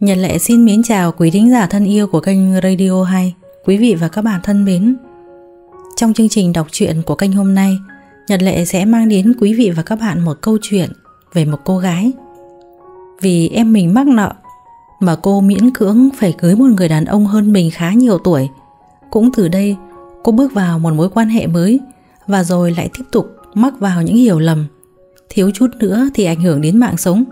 Nhật Lệ xin mến chào quý thính giả thân yêu của kênh Radio 2, quý vị và các bạn thân mến. Trong chương trình đọc truyện của kênh hôm nay, Nhật Lệ sẽ mang đến quý vị và các bạn một câu chuyện về một cô gái. Vì em mình mắc nợ mà cô miễn cưỡng phải cưới một người đàn ông hơn mình khá nhiều tuổi. Cũng từ đây, cô bước vào một mối quan hệ mới và rồi lại tiếp tục mắc vào những hiểu lầm. Thiếu chút nữa thì ảnh hưởng đến mạng sống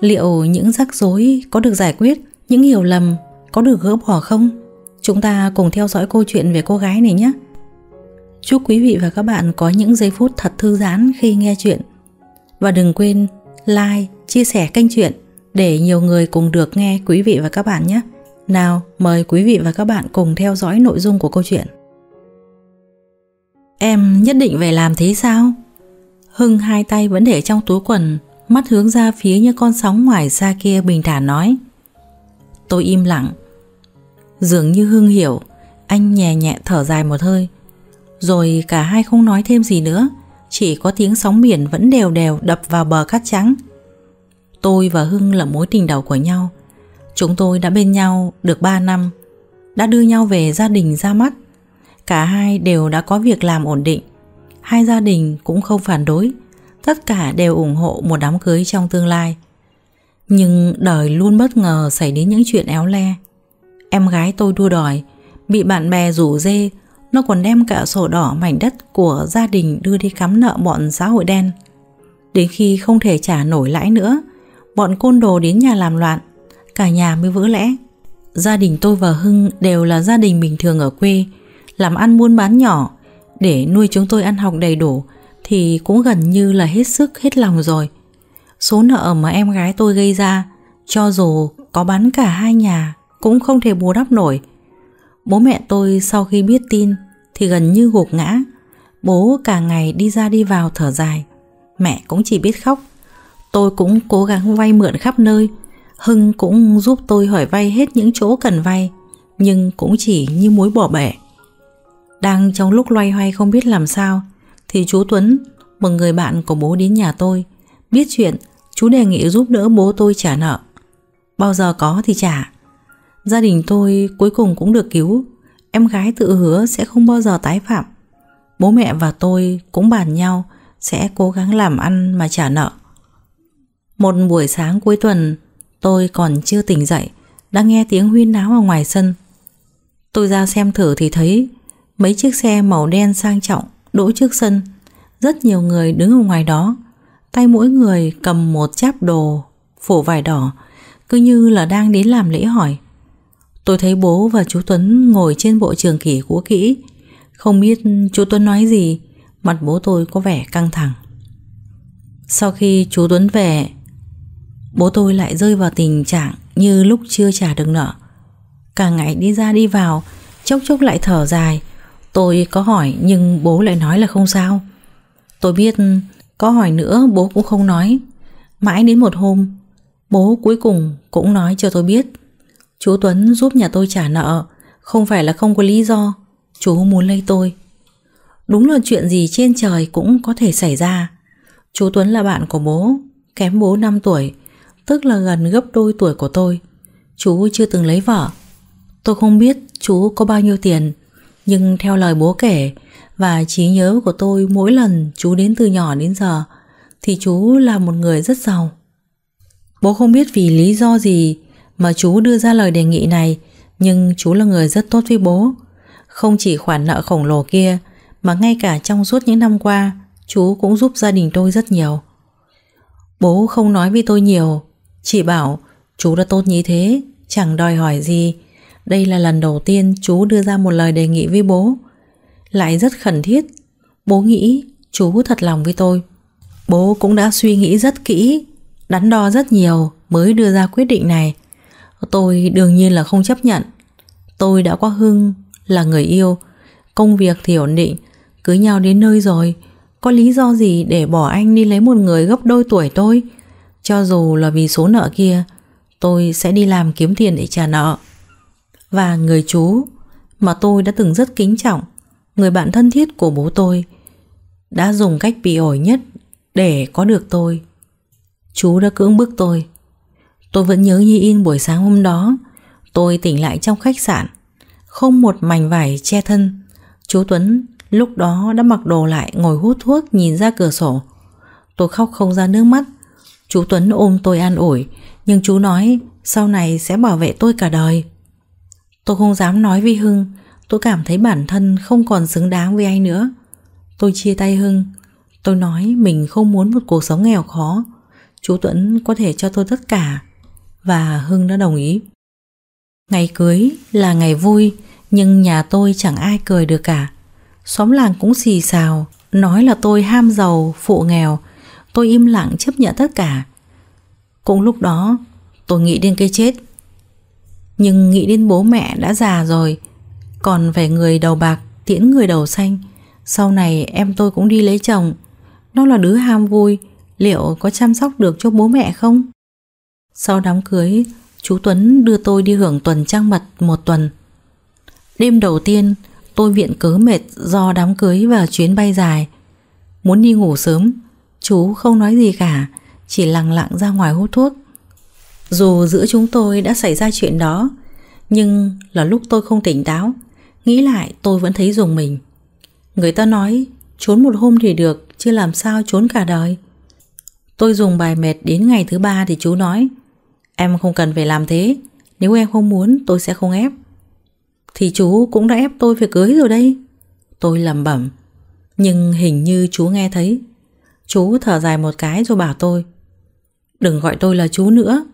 liệu những rắc rối có được giải quyết, những hiểu lầm có được gỡ bỏ không? Chúng ta cùng theo dõi câu chuyện về cô gái này nhé. Chúc quý vị và các bạn có những giây phút thật thư giãn khi nghe chuyện. Và đừng quên like, chia sẻ kênh chuyện để nhiều người cùng được nghe quý vị và các bạn nhé. Nào, mời quý vị và các bạn cùng theo dõi nội dung của câu chuyện. Em nhất định về làm thế sao? Hưng hai tay vẫn để trong túi quần mắt hướng ra phía như con sóng ngoài xa kia bình thản nói. Tôi im lặng. Dường như Hưng hiểu, anh nhẹ nhẹ thở dài một hơi. Rồi cả hai không nói thêm gì nữa, chỉ có tiếng sóng biển vẫn đều đều đập vào bờ cát trắng. Tôi và Hưng là mối tình đầu của nhau. Chúng tôi đã bên nhau được 3 năm, đã đưa nhau về gia đình ra mắt. Cả hai đều đã có việc làm ổn định. Hai gia đình cũng không phản đối, tất cả đều ủng hộ một đám cưới trong tương lai. Nhưng đời luôn bất ngờ xảy đến những chuyện éo le. Em gái tôi đua đòi, bị bạn bè rủ dê, nó còn đem cả sổ đỏ mảnh đất của gia đình đưa đi cắm nợ bọn xã hội đen. Đến khi không thể trả nổi lãi nữa, bọn côn đồ đến nhà làm loạn, cả nhà mới vỡ lẽ. Gia đình tôi và Hưng đều là gia đình bình thường ở quê, làm ăn buôn bán nhỏ, để nuôi chúng tôi ăn học đầy đủ, thì cũng gần như là hết sức hết lòng rồi. Số nợ mà em gái tôi gây ra, cho dù có bán cả hai nhà cũng không thể bù đắp nổi. Bố mẹ tôi sau khi biết tin thì gần như gục ngã. Bố cả ngày đi ra đi vào thở dài. Mẹ cũng chỉ biết khóc. Tôi cũng cố gắng vay mượn khắp nơi. Hưng cũng giúp tôi hỏi vay hết những chỗ cần vay, nhưng cũng chỉ như muối bỏ bể. Đang trong lúc loay hoay không biết làm sao, thì chú Tuấn, một người bạn của bố đến nhà tôi, biết chuyện, chú đề nghị giúp đỡ bố tôi trả nợ. Bao giờ có thì trả. Gia đình tôi cuối cùng cũng được cứu, em gái tự hứa sẽ không bao giờ tái phạm. Bố mẹ và tôi cũng bàn nhau sẽ cố gắng làm ăn mà trả nợ. Một buổi sáng cuối tuần, tôi còn chưa tỉnh dậy, đã nghe tiếng huyên náo ở ngoài sân. Tôi ra xem thử thì thấy mấy chiếc xe màu đen sang trọng đỗ trước sân. Rất nhiều người đứng ở ngoài đó, tay mỗi người cầm một cháp đồ, phủ vải đỏ, cứ như là đang đến làm lễ hỏi. Tôi thấy bố và chú Tuấn ngồi trên bộ trường kỷ cũ kỹ, không biết chú Tuấn nói gì, mặt bố tôi có vẻ căng thẳng. Sau khi chú Tuấn về, bố tôi lại rơi vào tình trạng như lúc chưa trả được nợ. Cả ngày đi ra đi vào, chốc chốc lại thở dài, Tôi có hỏi nhưng bố lại nói là không sao Tôi biết có hỏi nữa bố cũng không nói Mãi đến một hôm Bố cuối cùng cũng nói cho tôi biết Chú Tuấn giúp nhà tôi trả nợ Không phải là không có lý do Chú muốn lấy tôi Đúng là chuyện gì trên trời cũng có thể xảy ra Chú Tuấn là bạn của bố Kém bố 5 tuổi Tức là gần gấp đôi tuổi của tôi Chú chưa từng lấy vợ Tôi không biết chú có bao nhiêu tiền nhưng theo lời bố kể và trí nhớ của tôi mỗi lần chú đến từ nhỏ đến giờ thì chú là một người rất giàu. Bố không biết vì lý do gì mà chú đưa ra lời đề nghị này nhưng chú là người rất tốt với bố. Không chỉ khoản nợ khổng lồ kia mà ngay cả trong suốt những năm qua chú cũng giúp gia đình tôi rất nhiều. Bố không nói với tôi nhiều chỉ bảo chú đã tốt như thế chẳng đòi hỏi gì đây là lần đầu tiên chú đưa ra một lời đề nghị với bố Lại rất khẩn thiết Bố nghĩ chú thật lòng với tôi Bố cũng đã suy nghĩ rất kỹ Đắn đo rất nhiều mới đưa ra quyết định này Tôi đương nhiên là không chấp nhận Tôi đã có Hưng là người yêu Công việc thì ổn định Cưới nhau đến nơi rồi Có lý do gì để bỏ anh đi lấy một người gấp đôi tuổi tôi Cho dù là vì số nợ kia Tôi sẽ đi làm kiếm tiền để trả nợ và người chú mà tôi đã từng rất kính trọng, người bạn thân thiết của bố tôi, đã dùng cách bị ổi nhất để có được tôi. Chú đã cưỡng bức tôi. Tôi vẫn nhớ như in buổi sáng hôm đó, tôi tỉnh lại trong khách sạn, không một mảnh vải che thân. Chú Tuấn lúc đó đã mặc đồ lại ngồi hút thuốc nhìn ra cửa sổ. Tôi khóc không ra nước mắt. Chú Tuấn ôm tôi an ủi, nhưng chú nói sau này sẽ bảo vệ tôi cả đời. Tôi không dám nói với Hưng Tôi cảm thấy bản thân không còn xứng đáng với anh nữa Tôi chia tay Hưng Tôi nói mình không muốn một cuộc sống nghèo khó Chú Tuấn có thể cho tôi tất cả Và Hưng đã đồng ý Ngày cưới là ngày vui Nhưng nhà tôi chẳng ai cười được cả Xóm làng cũng xì xào Nói là tôi ham giàu, phụ nghèo Tôi im lặng chấp nhận tất cả Cũng lúc đó tôi nghĩ đến cái chết nhưng nghĩ đến bố mẹ đã già rồi Còn về người đầu bạc tiễn người đầu xanh Sau này em tôi cũng đi lấy chồng Nó là đứa ham vui Liệu có chăm sóc được cho bố mẹ không? Sau đám cưới Chú Tuấn đưa tôi đi hưởng tuần trăng mật một tuần Đêm đầu tiên Tôi viện cớ mệt do đám cưới và chuyến bay dài Muốn đi ngủ sớm Chú không nói gì cả Chỉ lặng lặng ra ngoài hút thuốc dù giữa chúng tôi đã xảy ra chuyện đó Nhưng là lúc tôi không tỉnh táo Nghĩ lại tôi vẫn thấy dùng mình Người ta nói Trốn một hôm thì được Chứ làm sao trốn cả đời Tôi dùng bài mệt đến ngày thứ ba thì chú nói Em không cần phải làm thế Nếu em không muốn tôi sẽ không ép Thì chú cũng đã ép tôi phải cưới rồi đây Tôi lầm bẩm Nhưng hình như chú nghe thấy Chú thở dài một cái rồi bảo tôi Đừng gọi tôi là chú nữa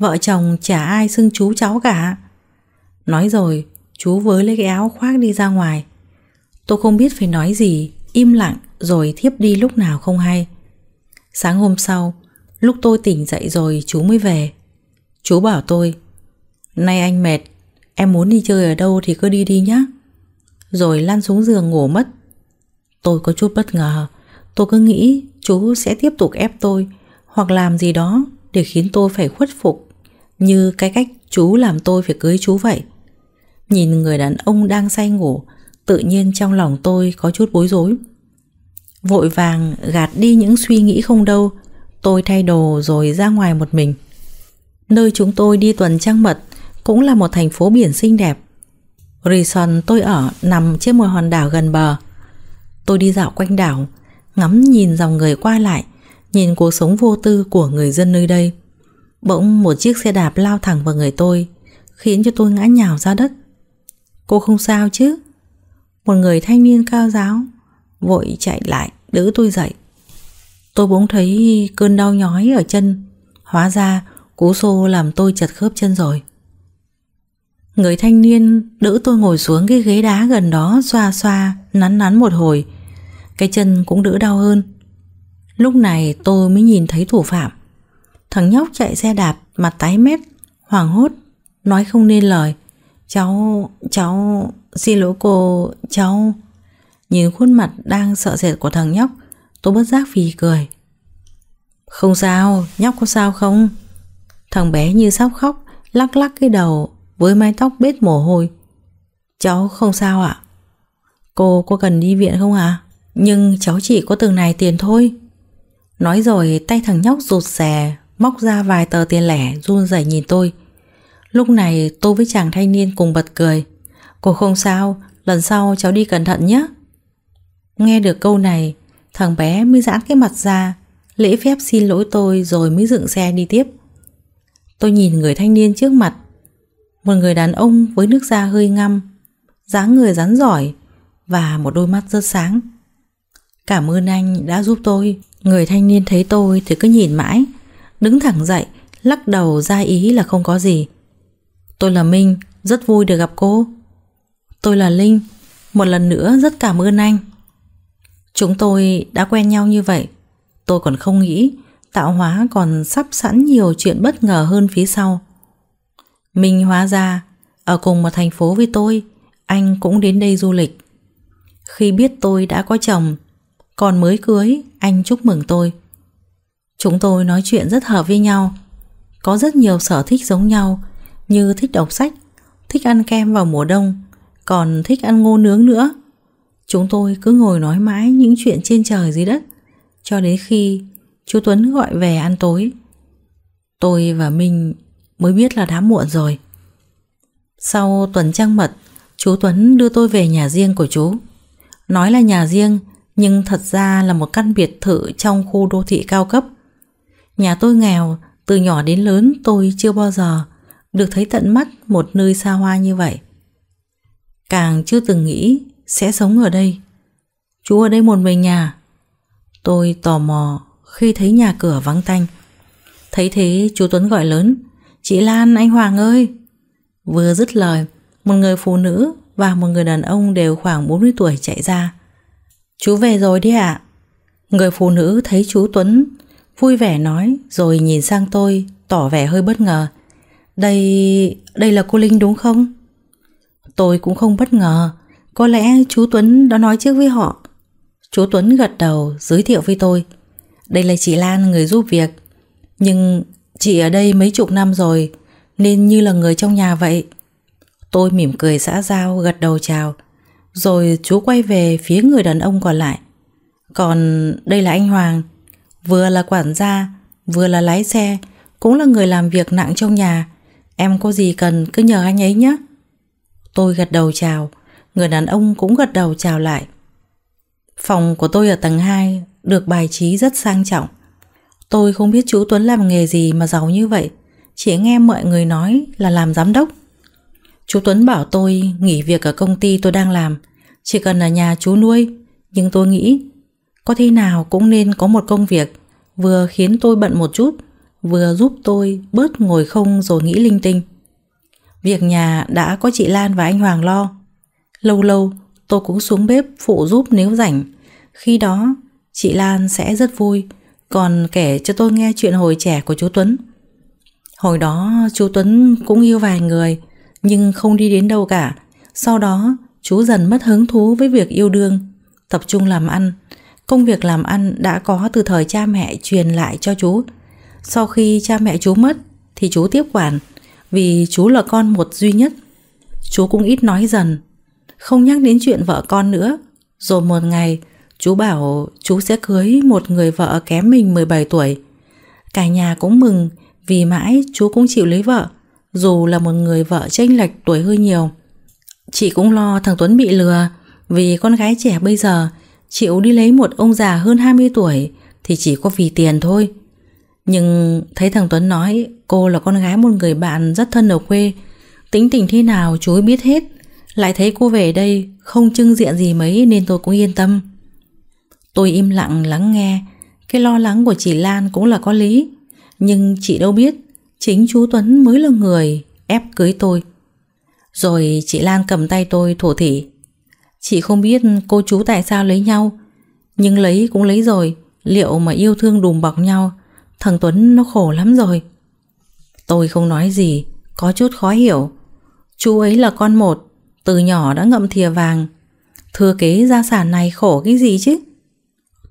Vợ chồng chả ai xưng chú cháu cả Nói rồi Chú với lấy cái áo khoác đi ra ngoài Tôi không biết phải nói gì Im lặng rồi thiếp đi lúc nào không hay Sáng hôm sau Lúc tôi tỉnh dậy rồi chú mới về Chú bảo tôi Nay anh mệt Em muốn đi chơi ở đâu thì cứ đi đi nhé Rồi lăn xuống giường ngủ mất Tôi có chút bất ngờ Tôi cứ nghĩ chú sẽ tiếp tục ép tôi Hoặc làm gì đó để khiến tôi phải khuất phục như cái cách chú làm tôi phải cưới chú vậy Nhìn người đàn ông đang say ngủ Tự nhiên trong lòng tôi có chút bối rối Vội vàng gạt đi những suy nghĩ không đâu Tôi thay đồ rồi ra ngoài một mình Nơi chúng tôi đi tuần trăng mật Cũng là một thành phố biển xinh đẹp Resort tôi ở nằm trên một hòn đảo gần bờ Tôi đi dạo quanh đảo Ngắm nhìn dòng người qua lại Nhìn cuộc sống vô tư của người dân nơi đây Bỗng một chiếc xe đạp lao thẳng vào người tôi Khiến cho tôi ngã nhào ra đất Cô không sao chứ Một người thanh niên cao giáo Vội chạy lại đỡ tôi dậy Tôi bỗng thấy cơn đau nhói ở chân Hóa ra cú xô làm tôi chật khớp chân rồi Người thanh niên đỡ tôi ngồi xuống cái ghế đá gần đó Xoa xoa, nắn nắn một hồi Cái chân cũng đỡ đau hơn Lúc này tôi mới nhìn thấy thủ phạm Thằng nhóc chạy xe đạp mặt tái mét, hoảng hốt, nói không nên lời. Cháu, cháu, xin lỗi cô, cháu... Nhìn khuôn mặt đang sợ sệt của thằng nhóc, tôi bất giác phì cười. Không sao, nhóc có sao không? Thằng bé như sắp khóc, lắc lắc cái đầu với mái tóc bết mồ hôi. Cháu không sao ạ. Cô có cần đi viện không ạ? À? Nhưng cháu chỉ có từng này tiền thôi. Nói rồi tay thằng nhóc rụt rè móc ra vài tờ tiền lẻ run rẩy nhìn tôi. Lúc này tôi với chàng thanh niên cùng bật cười. Cô không sao, lần sau cháu đi cẩn thận nhé. Nghe được câu này, thằng bé mới giãn cái mặt ra, lễ phép xin lỗi tôi rồi mới dựng xe đi tiếp. Tôi nhìn người thanh niên trước mặt, một người đàn ông với nước da hơi ngăm, dáng người rắn giỏi và một đôi mắt rất sáng. Cảm ơn anh đã giúp tôi. Người thanh niên thấy tôi thì cứ nhìn mãi, đứng thẳng dậy, lắc đầu ra ý là không có gì. Tôi là Minh, rất vui được gặp cô. Tôi là Linh, một lần nữa rất cảm ơn anh. Chúng tôi đã quen nhau như vậy, tôi còn không nghĩ tạo hóa còn sắp sẵn nhiều chuyện bất ngờ hơn phía sau. Minh hóa ra, ở cùng một thành phố với tôi, anh cũng đến đây du lịch. Khi biết tôi đã có chồng, còn mới cưới, anh chúc mừng tôi. Chúng tôi nói chuyện rất hợp với nhau Có rất nhiều sở thích giống nhau Như thích đọc sách Thích ăn kem vào mùa đông Còn thích ăn ngô nướng nữa Chúng tôi cứ ngồi nói mãi những chuyện trên trời dưới đất Cho đến khi chú Tuấn gọi về ăn tối Tôi và Minh mới biết là đã muộn rồi Sau tuần trăng mật Chú Tuấn đưa tôi về nhà riêng của chú Nói là nhà riêng Nhưng thật ra là một căn biệt thự trong khu đô thị cao cấp – Nhà tôi nghèo, từ nhỏ đến lớn tôi chưa bao giờ được thấy tận mắt một nơi xa hoa như vậy. Càng chưa từng nghĩ sẽ sống ở đây. Chú ở đây một mình nhà. Tôi tò mò khi thấy nhà cửa vắng tanh. Thấy thế chú Tuấn gọi lớn, Chị Lan, anh Hoàng ơi! Vừa dứt lời, một người phụ nữ và một người đàn ông đều khoảng 40 tuổi chạy ra. Chú về rồi đi ạ. À? Người phụ nữ thấy chú Tuấn Vui vẻ nói rồi nhìn sang tôi Tỏ vẻ hơi bất ngờ Đây... đây là cô Linh đúng không? Tôi cũng không bất ngờ Có lẽ chú Tuấn đã nói trước với họ Chú Tuấn gật đầu giới thiệu với tôi Đây là chị Lan người giúp việc Nhưng chị ở đây mấy chục năm rồi Nên như là người trong nhà vậy Tôi mỉm cười xã giao gật đầu chào Rồi chú quay về phía người đàn ông còn lại Còn đây là anh Hoàng Vừa là quản gia, vừa là lái xe, cũng là người làm việc nặng trong nhà. Em có gì cần cứ nhờ anh ấy nhé. Tôi gật đầu chào, người đàn ông cũng gật đầu chào lại. Phòng của tôi ở tầng 2 được bài trí rất sang trọng. Tôi không biết chú Tuấn làm nghề gì mà giàu như vậy, chỉ nghe mọi người nói là làm giám đốc. Chú Tuấn bảo tôi nghỉ việc ở công ty tôi đang làm, chỉ cần ở nhà chú nuôi, nhưng tôi nghĩ có thế nào cũng nên có một công việc vừa khiến tôi bận một chút, vừa giúp tôi bớt ngồi không rồi nghĩ linh tinh. Việc nhà đã có chị Lan và anh Hoàng lo. Lâu lâu tôi cũng xuống bếp phụ giúp nếu rảnh. Khi đó chị Lan sẽ rất vui, còn kể cho tôi nghe chuyện hồi trẻ của chú Tuấn. Hồi đó chú Tuấn cũng yêu vài người, nhưng không đi đến đâu cả. Sau đó chú dần mất hứng thú với việc yêu đương, tập trung làm ăn. Công việc làm ăn đã có từ thời cha mẹ truyền lại cho chú. Sau khi cha mẹ chú mất thì chú tiếp quản vì chú là con một duy nhất. Chú cũng ít nói dần, không nhắc đến chuyện vợ con nữa. Rồi một ngày, chú bảo chú sẽ cưới một người vợ kém mình 17 tuổi. Cả nhà cũng mừng vì mãi chú cũng chịu lấy vợ, dù là một người vợ chênh lệch tuổi hơi nhiều. Chị cũng lo thằng Tuấn bị lừa vì con gái trẻ bây giờ chịu đi lấy một ông già hơn 20 tuổi thì chỉ có vì tiền thôi. Nhưng thấy thằng Tuấn nói cô là con gái một người bạn rất thân ở quê, tính tình thế nào chú ấy biết hết, lại thấy cô về đây không trưng diện gì mấy nên tôi cũng yên tâm. Tôi im lặng lắng nghe, cái lo lắng của chị Lan cũng là có lý, nhưng chị đâu biết, chính chú Tuấn mới là người ép cưới tôi. Rồi chị Lan cầm tay tôi thổ thỉ Chị không biết cô chú tại sao lấy nhau Nhưng lấy cũng lấy rồi Liệu mà yêu thương đùm bọc nhau Thằng Tuấn nó khổ lắm rồi Tôi không nói gì Có chút khó hiểu Chú ấy là con một Từ nhỏ đã ngậm thìa vàng Thừa kế gia sản này khổ cái gì chứ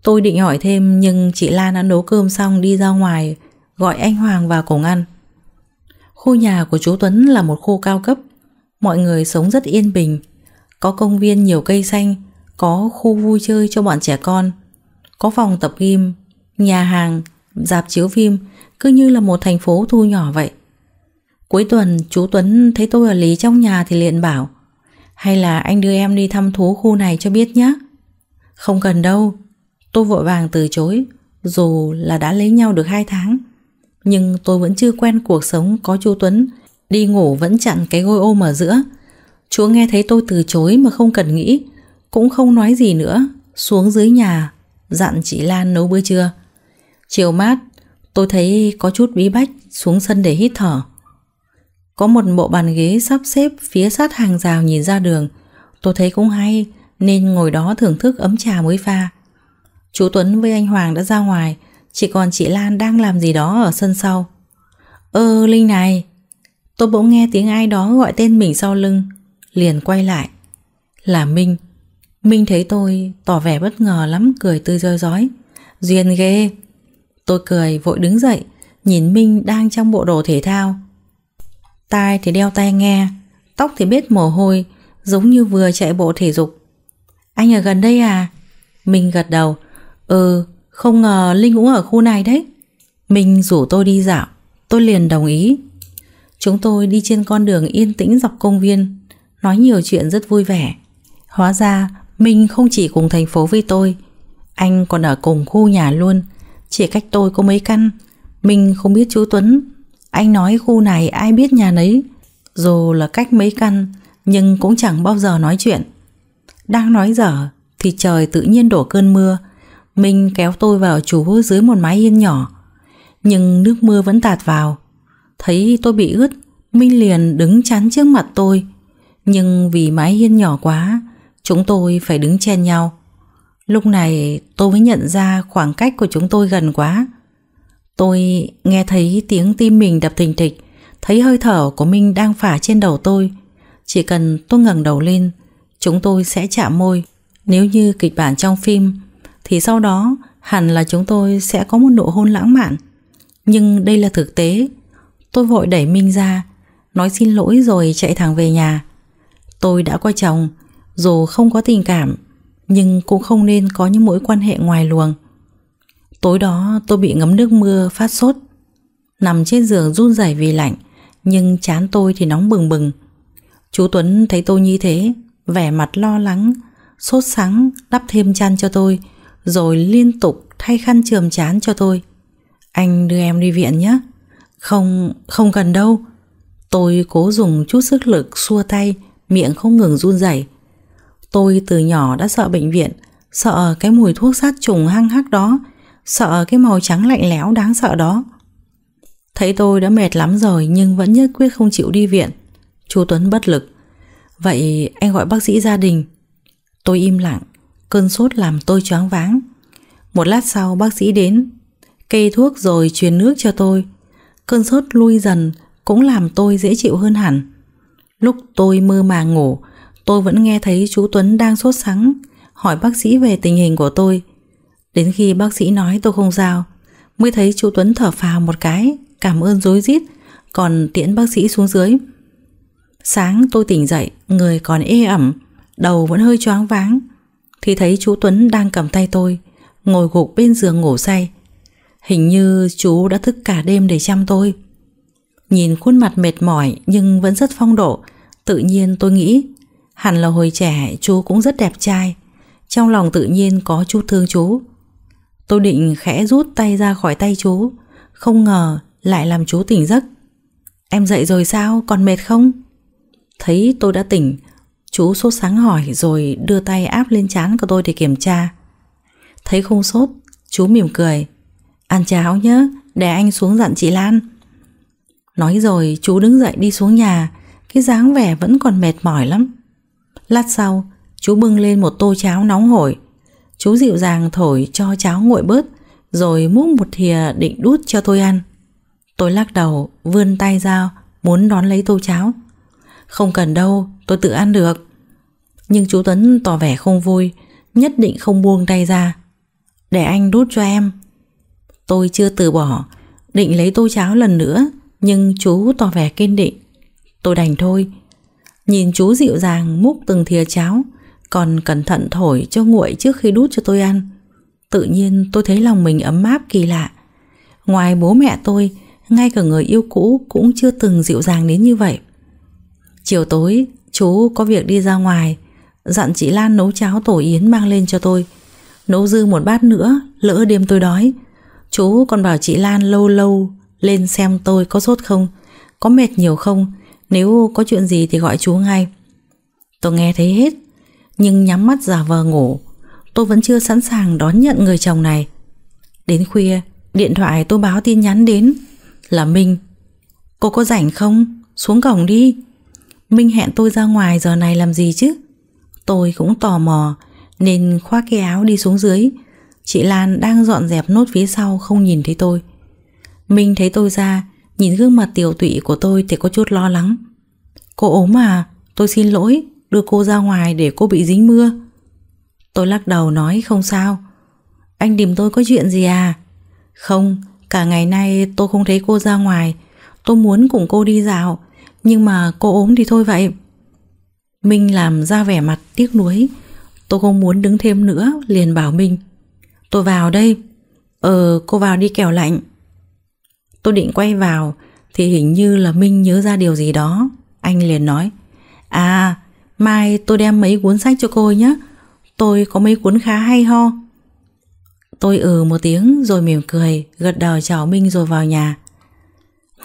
Tôi định hỏi thêm Nhưng chị Lan đã nấu cơm xong đi ra ngoài Gọi anh Hoàng vào cùng ăn Khu nhà của chú Tuấn là một khu cao cấp Mọi người sống rất yên bình có công viên nhiều cây xanh, có khu vui chơi cho bọn trẻ con, có phòng tập gym, nhà hàng, dạp chiếu phim, cứ như là một thành phố thu nhỏ vậy. Cuối tuần chú Tuấn thấy tôi ở Lý trong nhà thì liền bảo Hay là anh đưa em đi thăm thú khu này cho biết nhé Không cần đâu Tôi vội vàng từ chối Dù là đã lấy nhau được 2 tháng Nhưng tôi vẫn chưa quen cuộc sống có chú Tuấn Đi ngủ vẫn chặn cái gối ôm ở giữa Chúa nghe thấy tôi từ chối mà không cần nghĩ, cũng không nói gì nữa, xuống dưới nhà, dặn chị Lan nấu bữa trưa. Chiều mát, tôi thấy có chút bí bách xuống sân để hít thở. Có một bộ bàn ghế sắp xếp phía sát hàng rào nhìn ra đường, tôi thấy cũng hay nên ngồi đó thưởng thức ấm trà mới pha. Chú Tuấn với anh Hoàng đã ra ngoài, chỉ còn chị Lan đang làm gì đó ở sân sau. Ơ Linh này, tôi bỗng nghe tiếng ai đó gọi tên mình sau lưng liền quay lại Là Minh Minh thấy tôi tỏ vẻ bất ngờ lắm cười tươi rơi rói Duyên ghê Tôi cười vội đứng dậy Nhìn Minh đang trong bộ đồ thể thao Tai thì đeo tai nghe Tóc thì biết mồ hôi Giống như vừa chạy bộ thể dục Anh ở gần đây à Minh gật đầu Ừ không ngờ Linh cũng ở khu này đấy Minh rủ tôi đi dạo Tôi liền đồng ý Chúng tôi đi trên con đường yên tĩnh dọc công viên nói nhiều chuyện rất vui vẻ. Hóa ra Minh không chỉ cùng thành phố với tôi, anh còn ở cùng khu nhà luôn, chỉ cách tôi có mấy căn. Minh không biết chú Tuấn, anh nói khu này ai biết nhà nấy, dù là cách mấy căn nhưng cũng chẳng bao giờ nói chuyện. Đang nói dở thì trời tự nhiên đổ cơn mưa, Minh kéo tôi vào chú dưới một mái hiên nhỏ. Nhưng nước mưa vẫn tạt vào. Thấy tôi bị ướt, Minh liền đứng chắn trước mặt tôi, nhưng vì mái hiên nhỏ quá, chúng tôi phải đứng chen nhau. Lúc này tôi mới nhận ra khoảng cách của chúng tôi gần quá. Tôi nghe thấy tiếng tim mình đập thình thịch, thấy hơi thở của Minh đang phả trên đầu tôi. Chỉ cần tôi ngẩng đầu lên, chúng tôi sẽ chạm môi. Nếu như kịch bản trong phim, thì sau đó hẳn là chúng tôi sẽ có một nụ hôn lãng mạn. Nhưng đây là thực tế. Tôi vội đẩy Minh ra, nói xin lỗi rồi chạy thẳng về nhà. Tôi đã có chồng, dù không có tình cảm, nhưng cũng không nên có những mối quan hệ ngoài luồng. Tối đó tôi bị ngấm nước mưa phát sốt, nằm trên giường run rẩy vì lạnh, nhưng chán tôi thì nóng bừng bừng. Chú Tuấn thấy tôi như thế, vẻ mặt lo lắng, sốt sắng đắp thêm chăn cho tôi, rồi liên tục thay khăn chườm chán cho tôi. Anh đưa em đi viện nhé. Không, không cần đâu. Tôi cố dùng chút sức lực xua tay, miệng không ngừng run rẩy. Tôi từ nhỏ đã sợ bệnh viện, sợ cái mùi thuốc sát trùng hăng hắc đó, sợ cái màu trắng lạnh lẽo đáng sợ đó. Thấy tôi đã mệt lắm rồi nhưng vẫn nhất quyết không chịu đi viện. Chú Tuấn bất lực. Vậy anh gọi bác sĩ gia đình. Tôi im lặng, cơn sốt làm tôi choáng váng. Một lát sau bác sĩ đến, kê thuốc rồi truyền nước cho tôi. Cơn sốt lui dần cũng làm tôi dễ chịu hơn hẳn. Lúc tôi mơ màng ngủ, tôi vẫn nghe thấy chú Tuấn đang sốt sắng, hỏi bác sĩ về tình hình của tôi. Đến khi bác sĩ nói tôi không sao, mới thấy chú Tuấn thở phào một cái, cảm ơn rối rít, còn tiễn bác sĩ xuống dưới. Sáng tôi tỉnh dậy, người còn ê ẩm, đầu vẫn hơi choáng váng, thì thấy chú Tuấn đang cầm tay tôi, ngồi gục bên giường ngủ say. Hình như chú đã thức cả đêm để chăm tôi. Nhìn khuôn mặt mệt mỏi nhưng vẫn rất phong độ, tự nhiên tôi nghĩ hẳn là hồi trẻ chú cũng rất đẹp trai. Trong lòng tự nhiên có chút thương chú. Tôi định khẽ rút tay ra khỏi tay chú, không ngờ lại làm chú tỉnh giấc. Em dậy rồi sao, còn mệt không? Thấy tôi đã tỉnh, chú sốt sáng hỏi rồi đưa tay áp lên trán của tôi để kiểm tra. Thấy không sốt, chú mỉm cười. Ăn cháo nhé, để anh xuống dặn chị Lan. Nói rồi chú đứng dậy đi xuống nhà Cái dáng vẻ vẫn còn mệt mỏi lắm Lát sau Chú bưng lên một tô cháo nóng hổi Chú dịu dàng thổi cho cháo nguội bớt Rồi múc một thìa định đút cho tôi ăn Tôi lắc đầu Vươn tay ra Muốn đón lấy tô cháo Không cần đâu tôi tự ăn được Nhưng chú Tuấn tỏ vẻ không vui Nhất định không buông tay ra Để anh đút cho em Tôi chưa từ bỏ Định lấy tô cháo lần nữa nhưng chú tỏ vẻ kiên định Tôi đành thôi Nhìn chú dịu dàng múc từng thìa cháo Còn cẩn thận thổi cho nguội trước khi đút cho tôi ăn Tự nhiên tôi thấy lòng mình ấm áp kỳ lạ Ngoài bố mẹ tôi Ngay cả người yêu cũ cũng chưa từng dịu dàng đến như vậy Chiều tối Chú có việc đi ra ngoài Dặn chị Lan nấu cháo tổ yến mang lên cho tôi Nấu dư một bát nữa Lỡ đêm tôi đói Chú còn bảo chị Lan lâu lâu lên xem tôi có sốt không, có mệt nhiều không, nếu có chuyện gì thì gọi chú ngay. Tôi nghe thấy hết, nhưng nhắm mắt giả vờ ngủ, tôi vẫn chưa sẵn sàng đón nhận người chồng này. Đến khuya, điện thoại tôi báo tin nhắn đến là Minh. Cô có rảnh không? Xuống cổng đi. Minh hẹn tôi ra ngoài giờ này làm gì chứ? Tôi cũng tò mò nên khoác cái áo đi xuống dưới. Chị Lan đang dọn dẹp nốt phía sau không nhìn thấy tôi. Minh thấy tôi ra Nhìn gương mặt tiểu tụy của tôi thì có chút lo lắng Cô ốm à Tôi xin lỗi Đưa cô ra ngoài để cô bị dính mưa Tôi lắc đầu nói không sao Anh tìm tôi có chuyện gì à Không Cả ngày nay tôi không thấy cô ra ngoài Tôi muốn cùng cô đi dạo Nhưng mà cô ốm thì thôi vậy Minh làm ra vẻ mặt tiếc nuối Tôi không muốn đứng thêm nữa Liền bảo Minh Tôi vào đây Ờ cô vào đi kẻo lạnh Tôi định quay vào Thì hình như là Minh nhớ ra điều gì đó Anh liền nói À mai tôi đem mấy cuốn sách cho cô nhé Tôi có mấy cuốn khá hay ho Tôi ừ một tiếng rồi mỉm cười Gật đầu chào Minh rồi vào nhà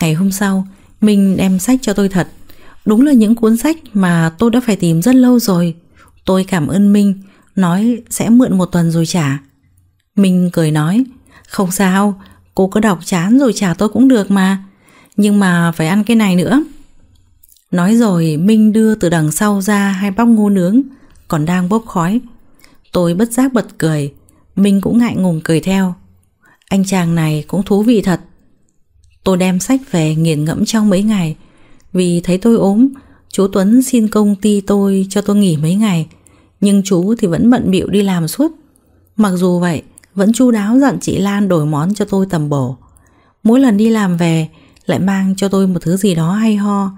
Ngày hôm sau Minh đem sách cho tôi thật Đúng là những cuốn sách mà tôi đã phải tìm rất lâu rồi Tôi cảm ơn Minh Nói sẽ mượn một tuần rồi trả Minh cười nói Không sao Cô cứ đọc chán rồi trả tôi cũng được mà Nhưng mà phải ăn cái này nữa Nói rồi Minh đưa từ đằng sau ra hai bóc ngô nướng Còn đang bốc khói Tôi bất giác bật cười Minh cũng ngại ngùng cười theo Anh chàng này cũng thú vị thật Tôi đem sách về nghiền ngẫm trong mấy ngày Vì thấy tôi ốm Chú Tuấn xin công ty tôi cho tôi nghỉ mấy ngày Nhưng chú thì vẫn bận bịu đi làm suốt Mặc dù vậy vẫn chu đáo dặn chị Lan đổi món cho tôi tầm bổ. Mỗi lần đi làm về lại mang cho tôi một thứ gì đó hay ho,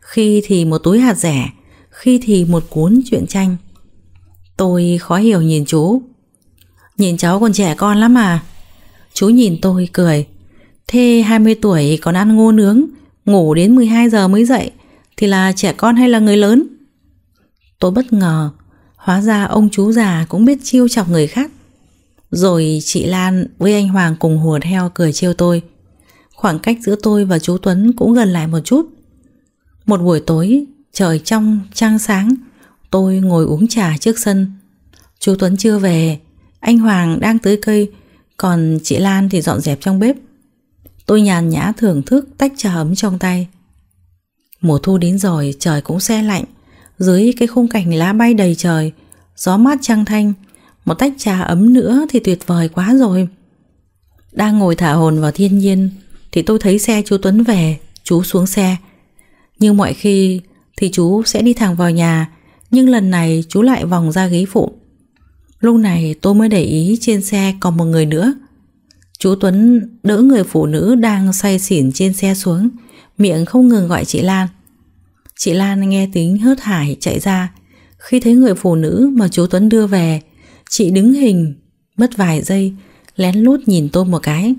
khi thì một túi hạt rẻ, khi thì một cuốn truyện tranh. Tôi khó hiểu nhìn chú. Nhìn cháu còn trẻ con lắm à? Chú nhìn tôi cười. Thế 20 tuổi còn ăn ngô nướng, ngủ đến 12 giờ mới dậy thì là trẻ con hay là người lớn? Tôi bất ngờ, hóa ra ông chú già cũng biết chiêu chọc người khác. Rồi chị Lan với anh Hoàng cùng hùa theo cười trêu tôi Khoảng cách giữa tôi và chú Tuấn cũng gần lại một chút Một buổi tối, trời trong, trăng sáng Tôi ngồi uống trà trước sân Chú Tuấn chưa về Anh Hoàng đang tưới cây Còn chị Lan thì dọn dẹp trong bếp Tôi nhàn nhã thưởng thức tách trà ấm trong tay Mùa thu đến rồi trời cũng xe lạnh Dưới cái khung cảnh lá bay đầy trời Gió mát trăng thanh một tách trà ấm nữa thì tuyệt vời quá rồi. Đang ngồi thả hồn vào thiên nhiên thì tôi thấy xe chú Tuấn về, chú xuống xe. Như mọi khi thì chú sẽ đi thẳng vào nhà, nhưng lần này chú lại vòng ra ghế phụ. Lúc này tôi mới để ý trên xe còn một người nữa. Chú Tuấn đỡ người phụ nữ đang say xỉn trên xe xuống, miệng không ngừng gọi chị Lan. Chị Lan nghe tiếng hớt hải chạy ra, khi thấy người phụ nữ mà chú Tuấn đưa về Chị đứng hình, mất vài giây, lén lút nhìn tôi một cái.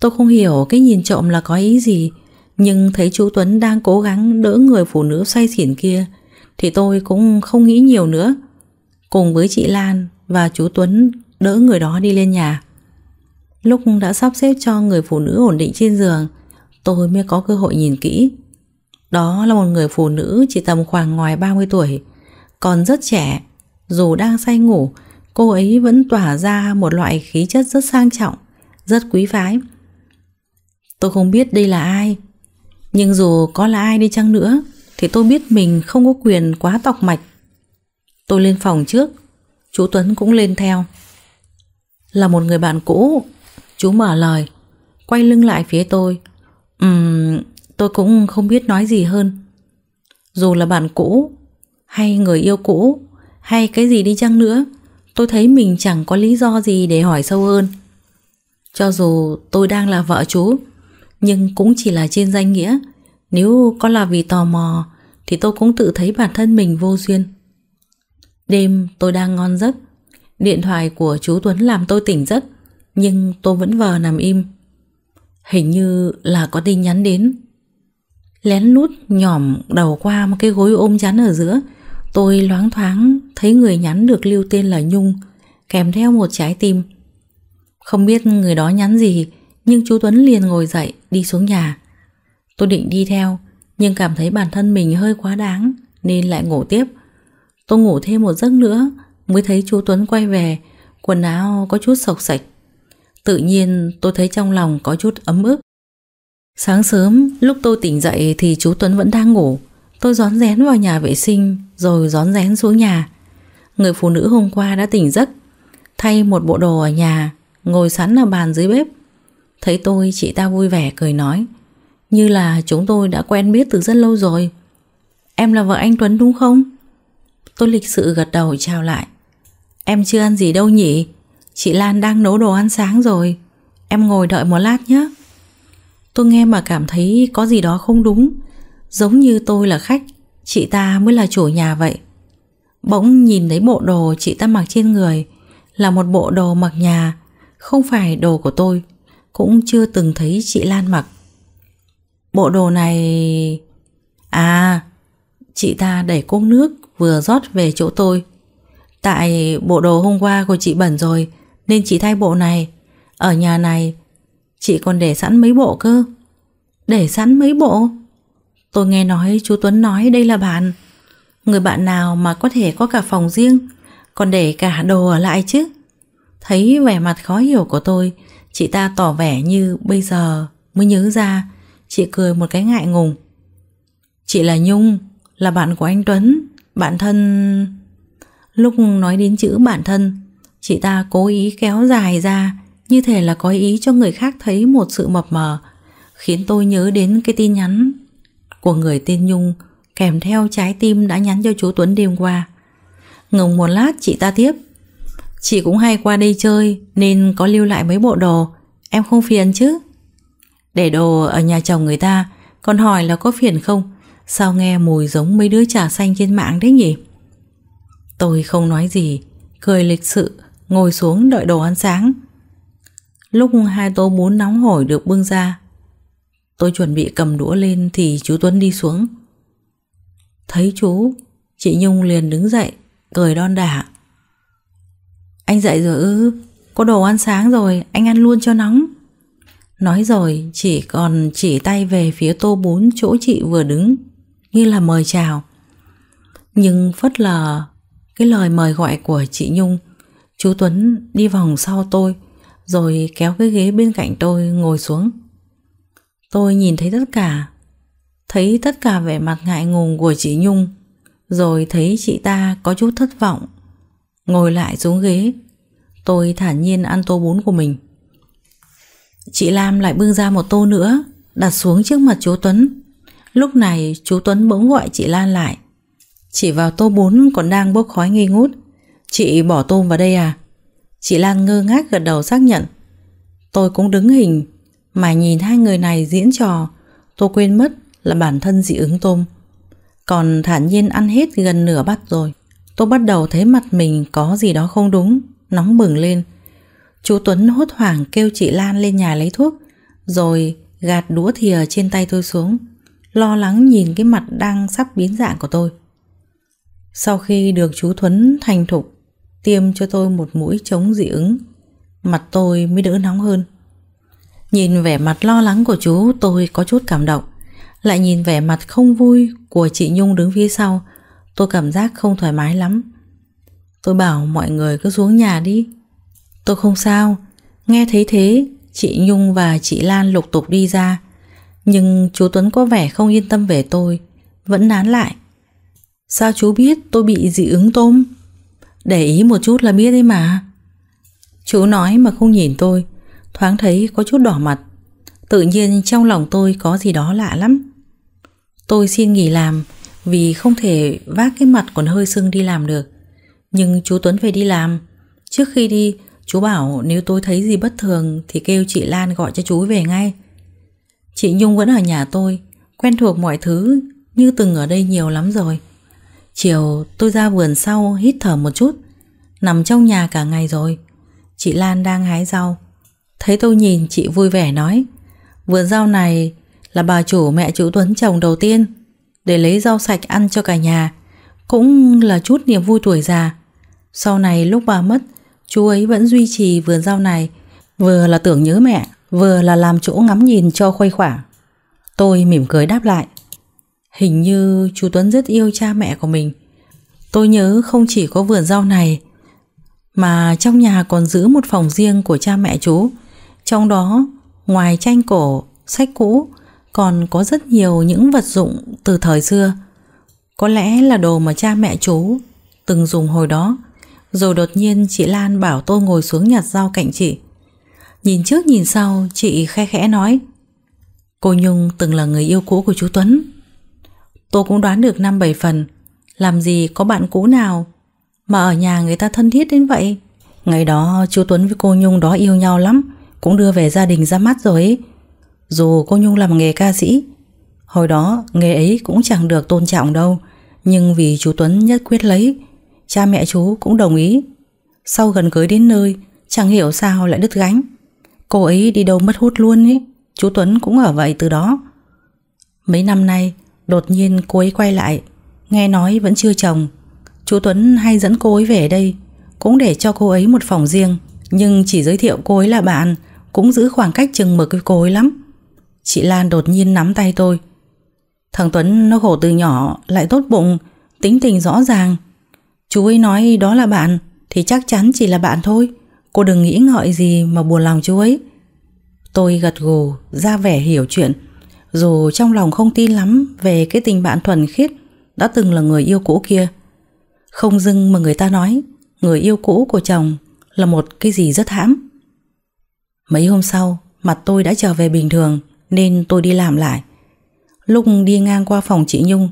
Tôi không hiểu cái nhìn trộm là có ý gì, nhưng thấy chú Tuấn đang cố gắng đỡ người phụ nữ say xỉn kia, thì tôi cũng không nghĩ nhiều nữa. Cùng với chị Lan và chú Tuấn đỡ người đó đi lên nhà. Lúc đã sắp xếp cho người phụ nữ ổn định trên giường, tôi mới có cơ hội nhìn kỹ. Đó là một người phụ nữ chỉ tầm khoảng ngoài 30 tuổi, còn rất trẻ, dù đang say ngủ cô ấy vẫn tỏa ra một loại khí chất rất sang trọng, rất quý phái. Tôi không biết đây là ai, nhưng dù có là ai đi chăng nữa thì tôi biết mình không có quyền quá tọc mạch. Tôi lên phòng trước, chú Tuấn cũng lên theo. Là một người bạn cũ, chú mở lời, quay lưng lại phía tôi. Ừm, tôi cũng không biết nói gì hơn. Dù là bạn cũ, hay người yêu cũ, hay cái gì đi chăng nữa, tôi thấy mình chẳng có lý do gì để hỏi sâu hơn. Cho dù tôi đang là vợ chú, nhưng cũng chỉ là trên danh nghĩa. Nếu có là vì tò mò, thì tôi cũng tự thấy bản thân mình vô duyên. Đêm tôi đang ngon giấc, điện thoại của chú Tuấn làm tôi tỉnh giấc, nhưng tôi vẫn vờ nằm im. Hình như là có tin nhắn đến. Lén lút nhỏm đầu qua một cái gối ôm chắn ở giữa, Tôi loáng thoáng thấy người nhắn được lưu tên là Nhung, kèm theo một trái tim. Không biết người đó nhắn gì, nhưng chú Tuấn liền ngồi dậy đi xuống nhà. Tôi định đi theo, nhưng cảm thấy bản thân mình hơi quá đáng nên lại ngủ tiếp. Tôi ngủ thêm một giấc nữa mới thấy chú Tuấn quay về, quần áo có chút sộc sạch. Tự nhiên tôi thấy trong lòng có chút ấm ức. Sáng sớm, lúc tôi tỉnh dậy thì chú Tuấn vẫn đang ngủ. Tôi rón rén vào nhà vệ sinh rồi rón rén xuống nhà. Người phụ nữ hôm qua đã tỉnh giấc, thay một bộ đồ ở nhà, ngồi sẵn ở bàn dưới bếp. Thấy tôi, chị ta vui vẻ cười nói, như là chúng tôi đã quen biết từ rất lâu rồi. Em là vợ anh Tuấn đúng không? Tôi lịch sự gật đầu chào lại. Em chưa ăn gì đâu nhỉ? Chị Lan đang nấu đồ ăn sáng rồi. Em ngồi đợi một lát nhé. Tôi nghe mà cảm thấy có gì đó không đúng. Giống như tôi là khách Chị ta mới là chủ nhà vậy Bỗng nhìn thấy bộ đồ chị ta mặc trên người Là một bộ đồ mặc nhà Không phải đồ của tôi Cũng chưa từng thấy chị Lan mặc Bộ đồ này... À, chị ta đẩy cốc nước vừa rót về chỗ tôi. Tại bộ đồ hôm qua của chị bẩn rồi nên chị thay bộ này. Ở nhà này, chị còn để sẵn mấy bộ cơ. Để sẵn mấy bộ? Tôi nghe nói chú Tuấn nói đây là bạn. Người bạn nào mà có thể có cả phòng riêng, còn để cả đồ ở lại chứ. Thấy vẻ mặt khó hiểu của tôi, chị ta tỏ vẻ như bây giờ mới nhớ ra. Chị cười một cái ngại ngùng. Chị là Nhung, là bạn của anh Tuấn, bạn thân... Lúc nói đến chữ bạn thân, chị ta cố ý kéo dài ra, như thể là có ý cho người khác thấy một sự mập mờ, khiến tôi nhớ đến cái tin nhắn của người tên Nhung kèm theo trái tim đã nhắn cho chú Tuấn đêm qua. Ngừng một lát chị ta tiếp. Chị cũng hay qua đây chơi nên có lưu lại mấy bộ đồ, em không phiền chứ? Để đồ ở nhà chồng người ta, còn hỏi là có phiền không? Sao nghe mùi giống mấy đứa trà xanh trên mạng đấy nhỉ? Tôi không nói gì, cười lịch sự, ngồi xuống đợi đồ ăn sáng. Lúc hai tô bún nóng hổi được bưng ra, Tôi chuẩn bị cầm đũa lên thì chú Tuấn đi xuống. Thấy chú, chị Nhung liền đứng dậy, cười đon đả. Anh dậy rồi ư, có đồ ăn sáng rồi, anh ăn luôn cho nóng. Nói rồi, chỉ còn chỉ tay về phía tô bún chỗ chị vừa đứng, như là mời chào. Nhưng phất lờ cái lời mời gọi của chị Nhung, chú Tuấn đi vòng sau tôi, rồi kéo cái ghế bên cạnh tôi ngồi xuống. Tôi nhìn thấy tất cả Thấy tất cả vẻ mặt ngại ngùng của chị Nhung Rồi thấy chị ta có chút thất vọng Ngồi lại xuống ghế Tôi thản nhiên ăn tô bún của mình Chị Lam lại bưng ra một tô nữa Đặt xuống trước mặt chú Tuấn Lúc này chú Tuấn bỗng gọi chị Lan lại Chỉ vào tô bún còn đang bốc khói nghi ngút Chị bỏ tôm vào đây à Chị Lan ngơ ngác gật đầu xác nhận Tôi cũng đứng hình mà nhìn hai người này diễn trò Tôi quên mất là bản thân dị ứng tôm Còn thản nhiên ăn hết gần nửa bát rồi Tôi bắt đầu thấy mặt mình có gì đó không đúng Nóng bừng lên Chú Tuấn hốt hoảng kêu chị Lan lên nhà lấy thuốc Rồi gạt đũa thìa trên tay tôi xuống Lo lắng nhìn cái mặt đang sắp biến dạng của tôi Sau khi được chú Tuấn thành thục Tiêm cho tôi một mũi chống dị ứng Mặt tôi mới đỡ nóng hơn Nhìn vẻ mặt lo lắng của chú tôi có chút cảm động Lại nhìn vẻ mặt không vui của chị Nhung đứng phía sau Tôi cảm giác không thoải mái lắm Tôi bảo mọi người cứ xuống nhà đi Tôi không sao Nghe thấy thế Chị Nhung và chị Lan lục tục đi ra Nhưng chú Tuấn có vẻ không yên tâm về tôi Vẫn nán lại Sao chú biết tôi bị dị ứng tôm Để ý một chút là biết đấy mà Chú nói mà không nhìn tôi thoáng thấy có chút đỏ mặt. Tự nhiên trong lòng tôi có gì đó lạ lắm. Tôi xin nghỉ làm vì không thể vác cái mặt còn hơi sưng đi làm được. Nhưng chú Tuấn phải đi làm. Trước khi đi, chú bảo nếu tôi thấy gì bất thường thì kêu chị Lan gọi cho chú về ngay. Chị Nhung vẫn ở nhà tôi, quen thuộc mọi thứ như từng ở đây nhiều lắm rồi. Chiều tôi ra vườn sau hít thở một chút, nằm trong nhà cả ngày rồi. Chị Lan đang hái rau, Thấy tôi nhìn chị vui vẻ nói Vườn rau này là bà chủ mẹ chú Tuấn trồng đầu tiên Để lấy rau sạch ăn cho cả nhà Cũng là chút niềm vui tuổi già Sau này lúc bà mất Chú ấy vẫn duy trì vườn rau này Vừa là tưởng nhớ mẹ Vừa là làm chỗ ngắm nhìn cho khuây khỏa Tôi mỉm cười đáp lại Hình như chú Tuấn rất yêu cha mẹ của mình Tôi nhớ không chỉ có vườn rau này Mà trong nhà còn giữ một phòng riêng của cha mẹ chú trong đó, ngoài tranh cổ, sách cũ, còn có rất nhiều những vật dụng từ thời xưa. Có lẽ là đồ mà cha mẹ chú từng dùng hồi đó. Rồi đột nhiên chị Lan bảo tôi ngồi xuống nhặt rau cạnh chị. Nhìn trước nhìn sau, chị khe khẽ nói Cô Nhung từng là người yêu cũ của chú Tuấn. Tôi cũng đoán được năm bảy phần. Làm gì có bạn cũ nào mà ở nhà người ta thân thiết đến vậy? Ngày đó chú Tuấn với cô Nhung đó yêu nhau lắm cũng đưa về gia đình ra mắt rồi ấy. Dù cô Nhung làm nghề ca sĩ, hồi đó nghề ấy cũng chẳng được tôn trọng đâu, nhưng vì chú Tuấn nhất quyết lấy, cha mẹ chú cũng đồng ý. Sau gần cưới đến nơi, chẳng hiểu sao lại đứt gánh. Cô ấy đi đâu mất hút luôn ấy, chú Tuấn cũng ở vậy từ đó. Mấy năm nay, đột nhiên cô ấy quay lại, nghe nói vẫn chưa chồng. Chú Tuấn hay dẫn cô ấy về đây, cũng để cho cô ấy một phòng riêng, nhưng chỉ giới thiệu cô ấy là bạn, cũng giữ khoảng cách chừng mực với cô ấy lắm. Chị Lan đột nhiên nắm tay tôi. Thằng Tuấn nó khổ từ nhỏ, lại tốt bụng, tính tình rõ ràng. Chú ấy nói đó là bạn, thì chắc chắn chỉ là bạn thôi. Cô đừng nghĩ ngợi gì mà buồn lòng chú ấy. Tôi gật gù, ra vẻ hiểu chuyện. Dù trong lòng không tin lắm về cái tình bạn thuần khiết đã từng là người yêu cũ kia. Không dưng mà người ta nói, người yêu cũ của chồng là một cái gì rất hãm. Mấy hôm sau, mặt tôi đã trở về bình thường nên tôi đi làm lại. Lúc đi ngang qua phòng chị Nhung,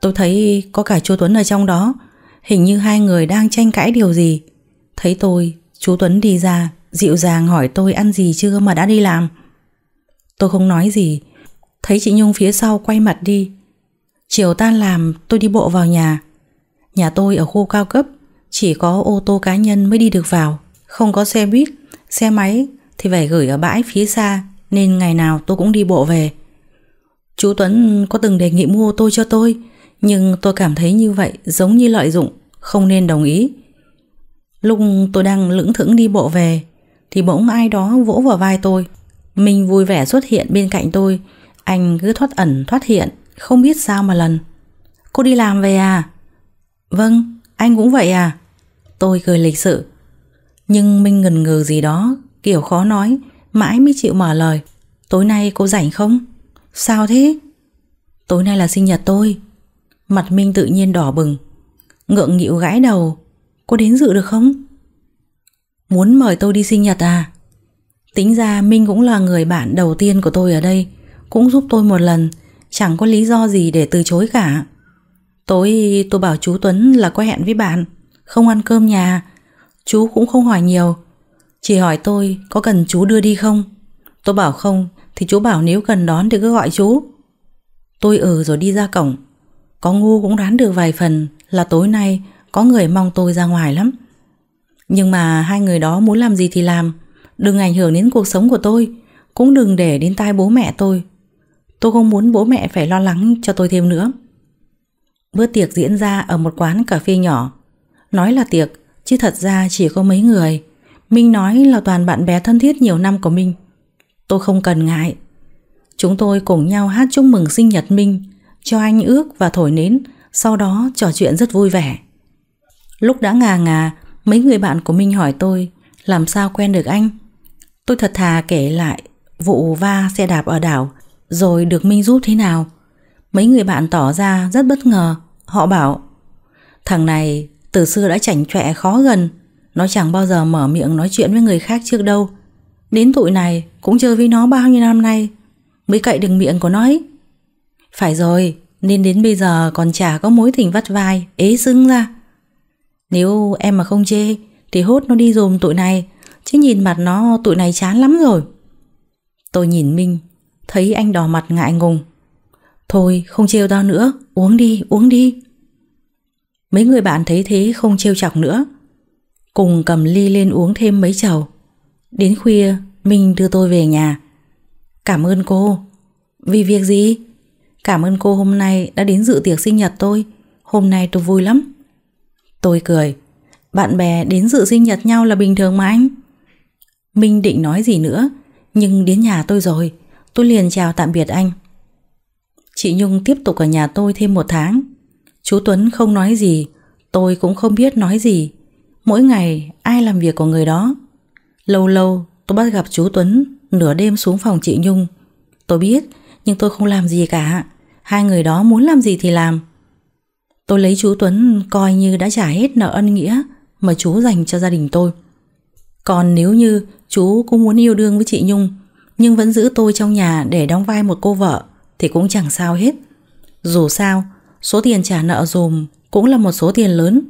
tôi thấy có cả chú Tuấn ở trong đó. Hình như hai người đang tranh cãi điều gì. Thấy tôi, chú Tuấn đi ra, dịu dàng hỏi tôi ăn gì chưa mà đã đi làm. Tôi không nói gì, thấy chị Nhung phía sau quay mặt đi. Chiều tan làm, tôi đi bộ vào nhà. Nhà tôi ở khu cao cấp, chỉ có ô tô cá nhân mới đi được vào, không có xe buýt, xe máy thì phải gửi ở bãi phía xa nên ngày nào tôi cũng đi bộ về. Chú Tuấn có từng đề nghị mua ô tô cho tôi nhưng tôi cảm thấy như vậy giống như lợi dụng, không nên đồng ý. Lúc tôi đang lững thững đi bộ về thì bỗng ai đó vỗ vào vai tôi. Mình vui vẻ xuất hiện bên cạnh tôi, anh cứ thoát ẩn thoát hiện, không biết sao mà lần. Cô đi làm về à? Vâng, anh cũng vậy à? Tôi cười lịch sự. Nhưng Minh ngần ngừ gì đó Kiểu khó nói Mãi mới chịu mở lời Tối nay cô rảnh không? Sao thế? Tối nay là sinh nhật tôi Mặt Minh tự nhiên đỏ bừng Ngượng nghịu gãi đầu Cô đến dự được không? Muốn mời tôi đi sinh nhật à? Tính ra Minh cũng là người bạn đầu tiên của tôi ở đây Cũng giúp tôi một lần Chẳng có lý do gì để từ chối cả Tối tôi bảo chú Tuấn là có hẹn với bạn Không ăn cơm nhà Chú cũng không hỏi nhiều Chị hỏi tôi có cần chú đưa đi không? Tôi bảo không thì chú bảo nếu cần đón thì cứ gọi chú. Tôi ở ừ rồi đi ra cổng. Có ngu cũng đoán được vài phần là tối nay có người mong tôi ra ngoài lắm. Nhưng mà hai người đó muốn làm gì thì làm, đừng ảnh hưởng đến cuộc sống của tôi, cũng đừng để đến tai bố mẹ tôi. Tôi không muốn bố mẹ phải lo lắng cho tôi thêm nữa. Bữa tiệc diễn ra ở một quán cà phê nhỏ. Nói là tiệc, chứ thật ra chỉ có mấy người Minh nói là toàn bạn bè thân thiết nhiều năm của mình. Tôi không cần ngại. Chúng tôi cùng nhau hát chúc mừng sinh nhật Minh, cho anh ước và thổi nến, sau đó trò chuyện rất vui vẻ. Lúc đã ngà ngà, mấy người bạn của Minh hỏi tôi làm sao quen được anh. Tôi thật thà kể lại vụ va xe đạp ở đảo rồi được Minh giúp thế nào. Mấy người bạn tỏ ra rất bất ngờ, họ bảo Thằng này từ xưa đã chảnh chọe khó gần nó chẳng bao giờ mở miệng nói chuyện với người khác trước đâu Đến tuổi này cũng chơi với nó bao nhiêu năm nay Mới cậy được miệng của nó ấy Phải rồi Nên đến bây giờ còn chả có mối tình vắt vai Ế sưng ra Nếu em mà không chê Thì hốt nó đi dùm tụi này Chứ nhìn mặt nó tụi này chán lắm rồi Tôi nhìn Minh Thấy anh đỏ mặt ngại ngùng Thôi không trêu tao nữa Uống đi uống đi Mấy người bạn thấy thế không trêu chọc nữa cùng cầm ly lên uống thêm mấy chầu. Đến khuya, Minh đưa tôi về nhà. Cảm ơn cô. Vì việc gì? Cảm ơn cô hôm nay đã đến dự tiệc sinh nhật tôi. Hôm nay tôi vui lắm. Tôi cười. Bạn bè đến dự sinh nhật nhau là bình thường mà anh. Minh định nói gì nữa, nhưng đến nhà tôi rồi, tôi liền chào tạm biệt anh. Chị Nhung tiếp tục ở nhà tôi thêm một tháng. Chú Tuấn không nói gì, tôi cũng không biết nói gì. Mỗi ngày ai làm việc của người đó Lâu lâu tôi bắt gặp chú Tuấn Nửa đêm xuống phòng chị Nhung Tôi biết nhưng tôi không làm gì cả Hai người đó muốn làm gì thì làm Tôi lấy chú Tuấn coi như đã trả hết nợ ân nghĩa Mà chú dành cho gia đình tôi Còn nếu như chú cũng muốn yêu đương với chị Nhung Nhưng vẫn giữ tôi trong nhà để đóng vai một cô vợ Thì cũng chẳng sao hết Dù sao Số tiền trả nợ dùm cũng là một số tiền lớn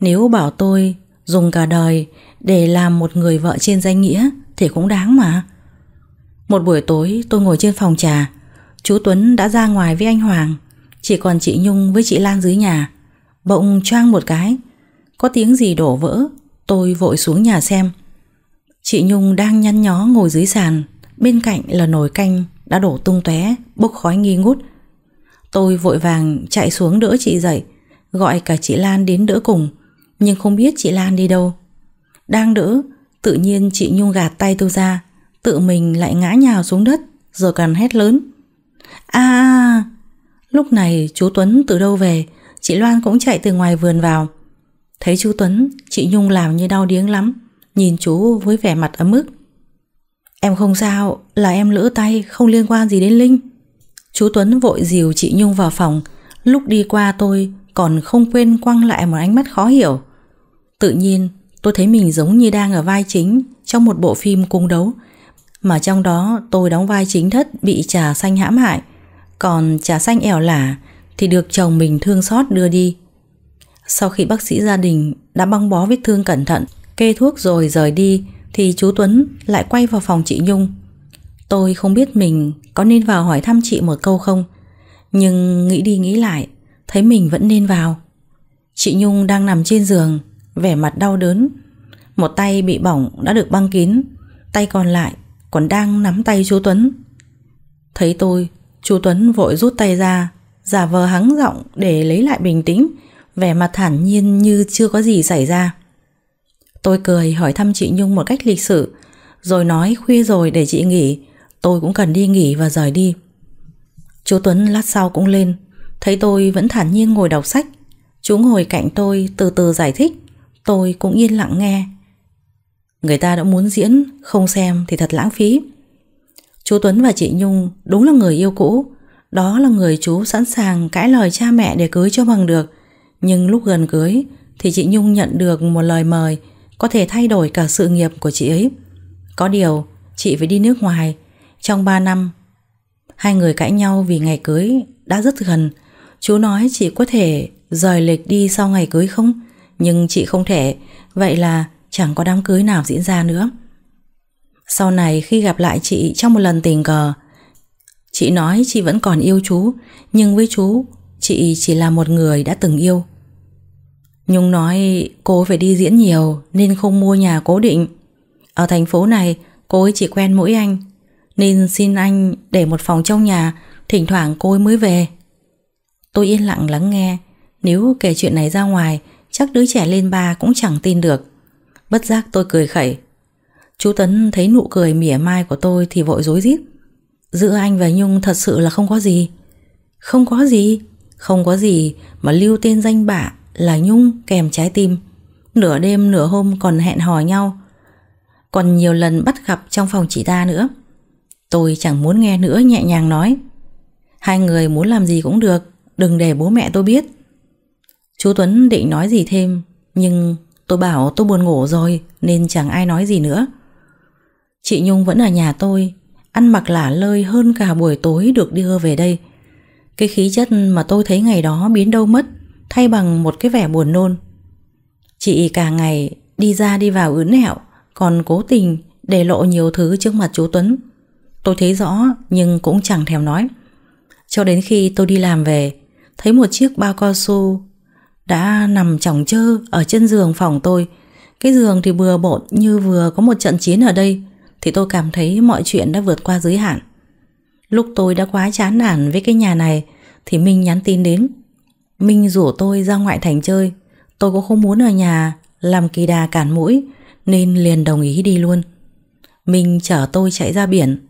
Nếu bảo tôi Dùng cả đời để làm một người vợ trên danh nghĩa thì cũng đáng mà. Một buổi tối tôi ngồi trên phòng trà, chú Tuấn đã ra ngoài với anh Hoàng, chỉ còn chị Nhung với chị Lan dưới nhà. Bỗng choang một cái, có tiếng gì đổ vỡ, tôi vội xuống nhà xem. Chị Nhung đang nhăn nhó ngồi dưới sàn, bên cạnh là nồi canh đã đổ tung tóe, bốc khói nghi ngút. Tôi vội vàng chạy xuống đỡ chị dậy, gọi cả chị Lan đến đỡ cùng nhưng không biết chị Lan đi đâu. Đang đỡ, tự nhiên chị Nhung gạt tay tôi ra, tự mình lại ngã nhào xuống đất, rồi còn hét lớn. À, lúc này chú Tuấn từ đâu về, chị Loan cũng chạy từ ngoài vườn vào. Thấy chú Tuấn, chị Nhung làm như đau điếng lắm, nhìn chú với vẻ mặt ấm ức. Em không sao, là em lỡ tay, không liên quan gì đến Linh. Chú Tuấn vội dìu chị Nhung vào phòng, lúc đi qua tôi còn không quên quăng lại một ánh mắt khó hiểu. Tự nhiên tôi thấy mình giống như đang ở vai chính trong một bộ phim cung đấu mà trong đó tôi đóng vai chính thất bị trà xanh hãm hại còn trà xanh ẻo lả thì được chồng mình thương xót đưa đi. Sau khi bác sĩ gia đình đã băng bó vết thương cẩn thận kê thuốc rồi rời đi thì chú Tuấn lại quay vào phòng chị Nhung. Tôi không biết mình có nên vào hỏi thăm chị một câu không nhưng nghĩ đi nghĩ lại thấy mình vẫn nên vào. Chị Nhung đang nằm trên giường vẻ mặt đau đớn. Một tay bị bỏng đã được băng kín, tay còn lại còn đang nắm tay chú Tuấn. Thấy tôi, chú Tuấn vội rút tay ra, giả vờ hắng giọng để lấy lại bình tĩnh, vẻ mặt thản nhiên như chưa có gì xảy ra. Tôi cười hỏi thăm chị Nhung một cách lịch sự, rồi nói khuya rồi để chị nghỉ, tôi cũng cần đi nghỉ và rời đi. Chú Tuấn lát sau cũng lên, thấy tôi vẫn thản nhiên ngồi đọc sách. Chú ngồi cạnh tôi từ từ giải thích. Tôi cũng yên lặng nghe Người ta đã muốn diễn Không xem thì thật lãng phí Chú Tuấn và chị Nhung đúng là người yêu cũ Đó là người chú sẵn sàng cãi lời cha mẹ để cưới cho bằng được Nhưng lúc gần cưới Thì chị Nhung nhận được một lời mời Có thể thay đổi cả sự nghiệp của chị ấy Có điều Chị phải đi nước ngoài Trong 3 năm Hai người cãi nhau vì ngày cưới đã rất gần Chú nói chị có thể rời lịch đi sau ngày cưới không nhưng chị không thể Vậy là chẳng có đám cưới nào diễn ra nữa Sau này khi gặp lại chị trong một lần tình cờ Chị nói chị vẫn còn yêu chú Nhưng với chú Chị chỉ là một người đã từng yêu Nhung nói cô phải đi diễn nhiều Nên không mua nhà cố định Ở thành phố này cô ấy chỉ quen mỗi anh Nên xin anh để một phòng trong nhà Thỉnh thoảng cô ấy mới về Tôi yên lặng lắng nghe Nếu kể chuyện này ra ngoài Chắc đứa trẻ lên ba cũng chẳng tin được Bất giác tôi cười khẩy Chú Tấn thấy nụ cười mỉa mai của tôi Thì vội dối rít Giữa anh và Nhung thật sự là không có gì Không có gì Không có gì mà lưu tên danh bạ Là Nhung kèm trái tim Nửa đêm nửa hôm còn hẹn hò nhau Còn nhiều lần bắt gặp trong phòng chị ta nữa Tôi chẳng muốn nghe nữa nhẹ nhàng nói Hai người muốn làm gì cũng được Đừng để bố mẹ tôi biết Chú Tuấn định nói gì thêm Nhưng tôi bảo tôi buồn ngủ rồi Nên chẳng ai nói gì nữa Chị Nhung vẫn ở nhà tôi Ăn mặc lả lơi hơn cả buổi tối được đưa về đây Cái khí chất mà tôi thấy ngày đó biến đâu mất Thay bằng một cái vẻ buồn nôn Chị cả ngày đi ra đi vào ướn hẹo Còn cố tình để lộ nhiều thứ trước mặt chú Tuấn Tôi thấy rõ nhưng cũng chẳng thèm nói Cho đến khi tôi đi làm về Thấy một chiếc bao cao su đã nằm chỏng chơ ở trên giường phòng tôi. Cái giường thì bừa bộn như vừa có một trận chiến ở đây, thì tôi cảm thấy mọi chuyện đã vượt qua giới hạn. Lúc tôi đã quá chán nản với cái nhà này, thì Minh nhắn tin đến. Minh rủ tôi ra ngoại thành chơi, tôi cũng không muốn ở nhà làm kỳ đà cản mũi, nên liền đồng ý đi luôn. Minh chở tôi chạy ra biển.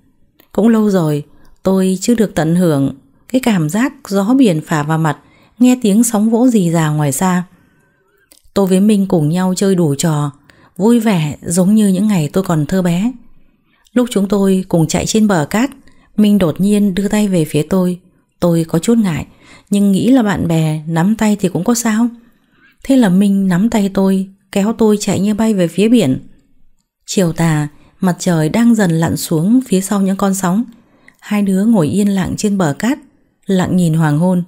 Cũng lâu rồi, tôi chưa được tận hưởng cái cảm giác gió biển phả vào mặt – nghe tiếng sóng vỗ rì rà ngoài xa. Tôi với Minh cùng nhau chơi đủ trò, vui vẻ giống như những ngày tôi còn thơ bé. Lúc chúng tôi cùng chạy trên bờ cát, Minh đột nhiên đưa tay về phía tôi. Tôi có chút ngại, nhưng nghĩ là bạn bè nắm tay thì cũng có sao. Thế là Minh nắm tay tôi, kéo tôi chạy như bay về phía biển. Chiều tà, mặt trời đang dần lặn xuống phía sau những con sóng. Hai đứa ngồi yên lặng trên bờ cát, lặng nhìn hoàng hôn.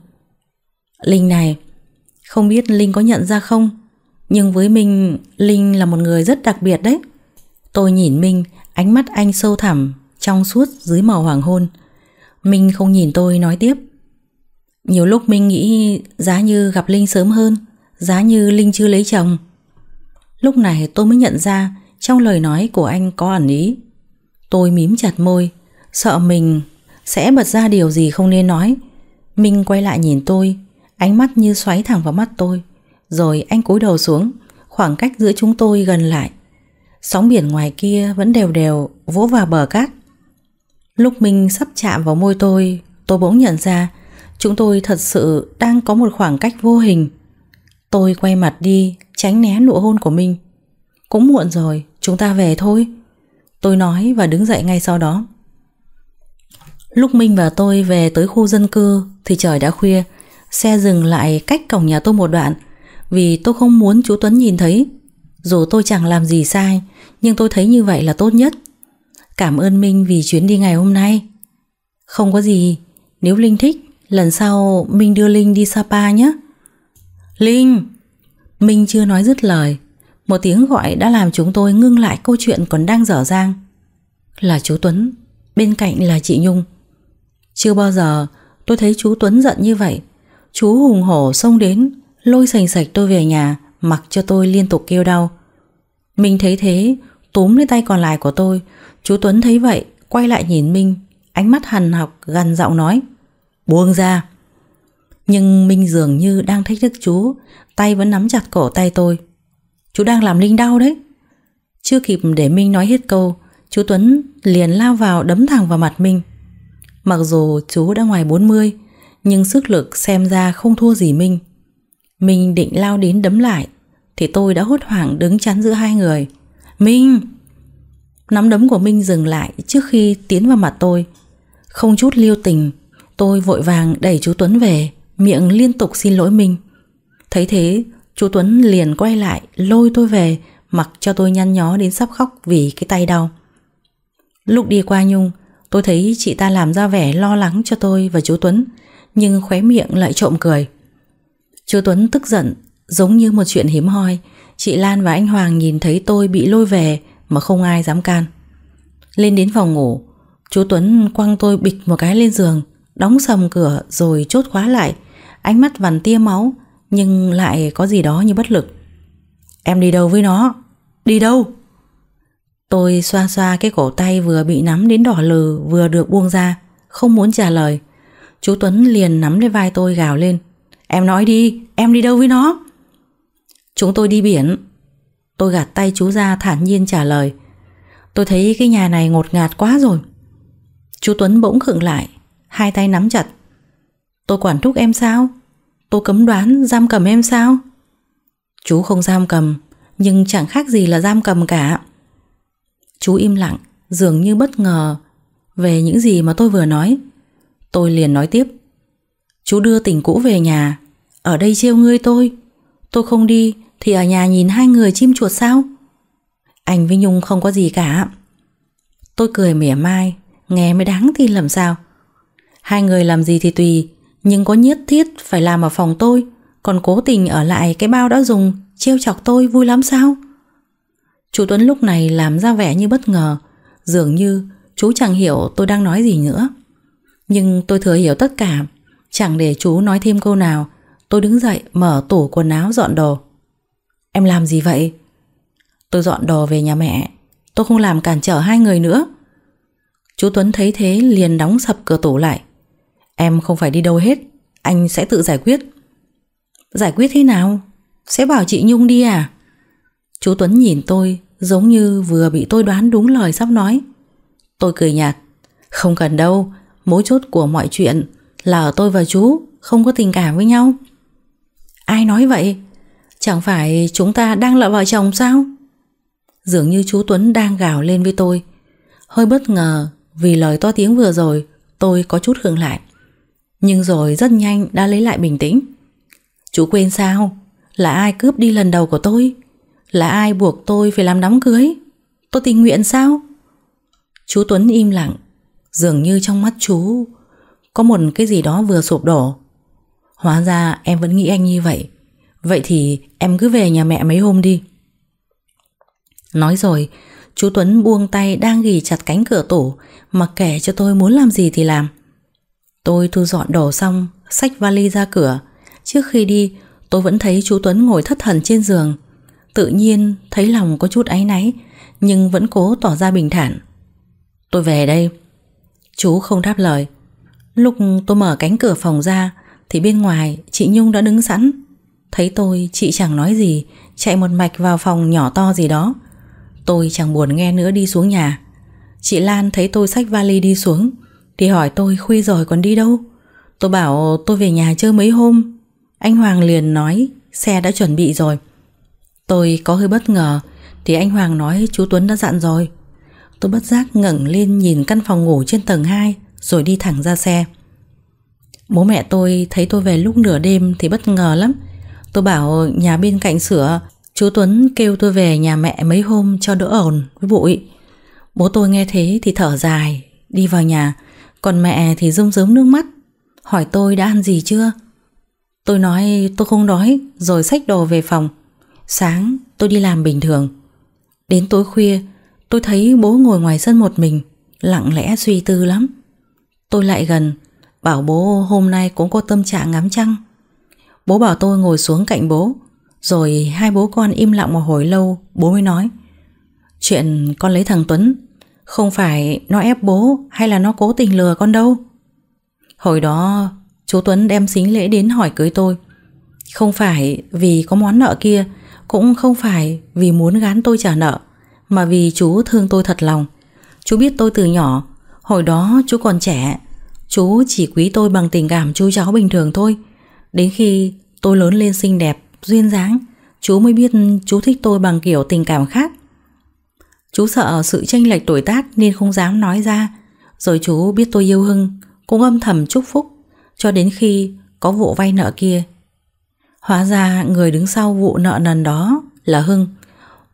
Linh này, không biết Linh có nhận ra không? Nhưng với mình, Linh là một người rất đặc biệt đấy. Tôi nhìn Minh, ánh mắt anh sâu thẳm, trong suốt dưới màu hoàng hôn. Minh không nhìn tôi nói tiếp. Nhiều lúc Minh nghĩ giá như gặp Linh sớm hơn, giá như Linh chưa lấy chồng. Lúc này tôi mới nhận ra trong lời nói của anh có ẩn ý. Tôi mím chặt môi, sợ mình sẽ bật ra điều gì không nên nói. Minh quay lại nhìn tôi, ánh mắt như xoáy thẳng vào mắt tôi. Rồi anh cúi đầu xuống, khoảng cách giữa chúng tôi gần lại. Sóng biển ngoài kia vẫn đều đều vỗ vào bờ cát. Lúc mình sắp chạm vào môi tôi, tôi bỗng nhận ra chúng tôi thật sự đang có một khoảng cách vô hình. Tôi quay mặt đi, tránh né nụ hôn của mình. Cũng muộn rồi, chúng ta về thôi. Tôi nói và đứng dậy ngay sau đó. Lúc Minh và tôi về tới khu dân cư thì trời đã khuya. Xe dừng lại cách cổng nhà tôi một đoạn Vì tôi không muốn chú Tuấn nhìn thấy Dù tôi chẳng làm gì sai Nhưng tôi thấy như vậy là tốt nhất Cảm ơn Minh vì chuyến đi ngày hôm nay Không có gì Nếu Linh thích Lần sau Minh đưa Linh đi Sapa nhé Linh Minh chưa nói dứt lời Một tiếng gọi đã làm chúng tôi ngưng lại câu chuyện còn đang dở dang Là chú Tuấn Bên cạnh là chị Nhung Chưa bao giờ tôi thấy chú Tuấn giận như vậy Chú hùng hổ xông đến Lôi sành sạch tôi về nhà Mặc cho tôi liên tục kêu đau Minh thấy thế Túm lấy tay còn lại của tôi Chú Tuấn thấy vậy Quay lại nhìn Minh Ánh mắt hằn học gần giọng nói Buông ra Nhưng Minh dường như đang thách thức chú Tay vẫn nắm chặt cổ tay tôi Chú đang làm Linh đau đấy Chưa kịp để Minh nói hết câu Chú Tuấn liền lao vào đấm thẳng vào mặt Minh Mặc dù chú đã ngoài 40 nhưng sức lực xem ra không thua gì Minh. Minh định lao đến đấm lại, thì tôi đã hốt hoảng đứng chắn giữa hai người. Minh! Nắm đấm của Minh dừng lại trước khi tiến vào mặt tôi. Không chút liêu tình, tôi vội vàng đẩy chú Tuấn về, miệng liên tục xin lỗi Minh. Thấy thế, chú Tuấn liền quay lại, lôi tôi về, mặc cho tôi nhăn nhó đến sắp khóc vì cái tay đau. Lúc đi qua Nhung, tôi thấy chị ta làm ra vẻ lo lắng cho tôi và chú Tuấn, nhưng khóe miệng lại trộm cười. Chú Tuấn tức giận, giống như một chuyện hiếm hoi. Chị Lan và anh Hoàng nhìn thấy tôi bị lôi về mà không ai dám can. Lên đến phòng ngủ, chú Tuấn quăng tôi bịch một cái lên giường, đóng sầm cửa rồi chốt khóa lại. Ánh mắt vằn tia máu, nhưng lại có gì đó như bất lực. Em đi đâu với nó? Đi đâu? Tôi xoa xoa cái cổ tay vừa bị nắm đến đỏ lừ vừa được buông ra, không muốn trả lời. Chú Tuấn liền nắm lấy vai tôi gào lên Em nói đi, em đi đâu với nó Chúng tôi đi biển Tôi gạt tay chú ra thản nhiên trả lời Tôi thấy cái nhà này ngột ngạt quá rồi Chú Tuấn bỗng khựng lại Hai tay nắm chặt Tôi quản thúc em sao Tôi cấm đoán giam cầm em sao Chú không giam cầm Nhưng chẳng khác gì là giam cầm cả Chú im lặng Dường như bất ngờ Về những gì mà tôi vừa nói Tôi liền nói tiếp Chú đưa tình cũ về nhà Ở đây trêu ngươi tôi Tôi không đi thì ở nhà nhìn hai người chim chuột sao Anh với Nhung không có gì cả Tôi cười mỉa mai Nghe mới đáng tin làm sao Hai người làm gì thì tùy Nhưng có nhất thiết phải làm ở phòng tôi Còn cố tình ở lại cái bao đã dùng Trêu chọc tôi vui lắm sao Chú Tuấn lúc này làm ra vẻ như bất ngờ Dường như chú chẳng hiểu tôi đang nói gì nữa nhưng tôi thừa hiểu tất cả Chẳng để chú nói thêm câu nào Tôi đứng dậy mở tủ quần áo dọn đồ Em làm gì vậy? Tôi dọn đồ về nhà mẹ Tôi không làm cản trở hai người nữa Chú Tuấn thấy thế liền đóng sập cửa tủ lại Em không phải đi đâu hết Anh sẽ tự giải quyết Giải quyết thế nào? Sẽ bảo chị Nhung đi à? Chú Tuấn nhìn tôi giống như vừa bị tôi đoán đúng lời sắp nói Tôi cười nhạt Không cần đâu mối chốt của mọi chuyện là tôi và chú không có tình cảm với nhau. Ai nói vậy? Chẳng phải chúng ta đang là vợ chồng sao? Dường như chú Tuấn đang gào lên với tôi. Hơi bất ngờ vì lời to tiếng vừa rồi tôi có chút hưởng lại. Nhưng rồi rất nhanh đã lấy lại bình tĩnh. Chú quên sao? Là ai cướp đi lần đầu của tôi? Là ai buộc tôi phải làm đám cưới? Tôi tình nguyện sao? Chú Tuấn im lặng Dường như trong mắt chú Có một cái gì đó vừa sụp đổ Hóa ra em vẫn nghĩ anh như vậy Vậy thì em cứ về nhà mẹ mấy hôm đi Nói rồi Chú Tuấn buông tay đang ghi chặt cánh cửa tủ mà kể cho tôi muốn làm gì thì làm Tôi thu dọn đồ xong Xách vali ra cửa Trước khi đi tôi vẫn thấy chú Tuấn ngồi thất thần trên giường Tự nhiên thấy lòng có chút áy náy Nhưng vẫn cố tỏ ra bình thản Tôi về đây Chú không đáp lời Lúc tôi mở cánh cửa phòng ra Thì bên ngoài chị Nhung đã đứng sẵn Thấy tôi chị chẳng nói gì Chạy một mạch vào phòng nhỏ to gì đó Tôi chẳng buồn nghe nữa đi xuống nhà Chị Lan thấy tôi xách vali đi xuống Thì hỏi tôi khuya rồi còn đi đâu Tôi bảo tôi về nhà chơi mấy hôm Anh Hoàng liền nói Xe đã chuẩn bị rồi Tôi có hơi bất ngờ Thì anh Hoàng nói chú Tuấn đã dặn rồi Tôi bất giác ngẩng lên nhìn căn phòng ngủ trên tầng 2 Rồi đi thẳng ra xe Bố mẹ tôi thấy tôi về lúc nửa đêm thì bất ngờ lắm Tôi bảo nhà bên cạnh sửa Chú Tuấn kêu tôi về nhà mẹ mấy hôm cho đỡ ồn với bụi Bố tôi nghe thế thì thở dài Đi vào nhà Còn mẹ thì rơm rớm nước mắt Hỏi tôi đã ăn gì chưa Tôi nói tôi không đói Rồi xách đồ về phòng Sáng tôi đi làm bình thường Đến tối khuya Tôi thấy bố ngồi ngoài sân một mình Lặng lẽ suy tư lắm Tôi lại gần Bảo bố hôm nay cũng có tâm trạng ngắm trăng Bố bảo tôi ngồi xuống cạnh bố Rồi hai bố con im lặng một hồi lâu Bố mới nói Chuyện con lấy thằng Tuấn Không phải nó ép bố Hay là nó cố tình lừa con đâu Hồi đó chú Tuấn đem xính lễ đến hỏi cưới tôi Không phải vì có món nợ kia Cũng không phải vì muốn gán tôi trả nợ mà vì chú thương tôi thật lòng. Chú biết tôi từ nhỏ, hồi đó chú còn trẻ, chú chỉ quý tôi bằng tình cảm chú cháu bình thường thôi. Đến khi tôi lớn lên xinh đẹp, duyên dáng, chú mới biết chú thích tôi bằng kiểu tình cảm khác. Chú sợ sự tranh lệch tuổi tác nên không dám nói ra. Rồi chú biết tôi yêu Hưng, cũng âm thầm chúc phúc, cho đến khi có vụ vay nợ kia. Hóa ra người đứng sau vụ nợ nần đó là Hưng,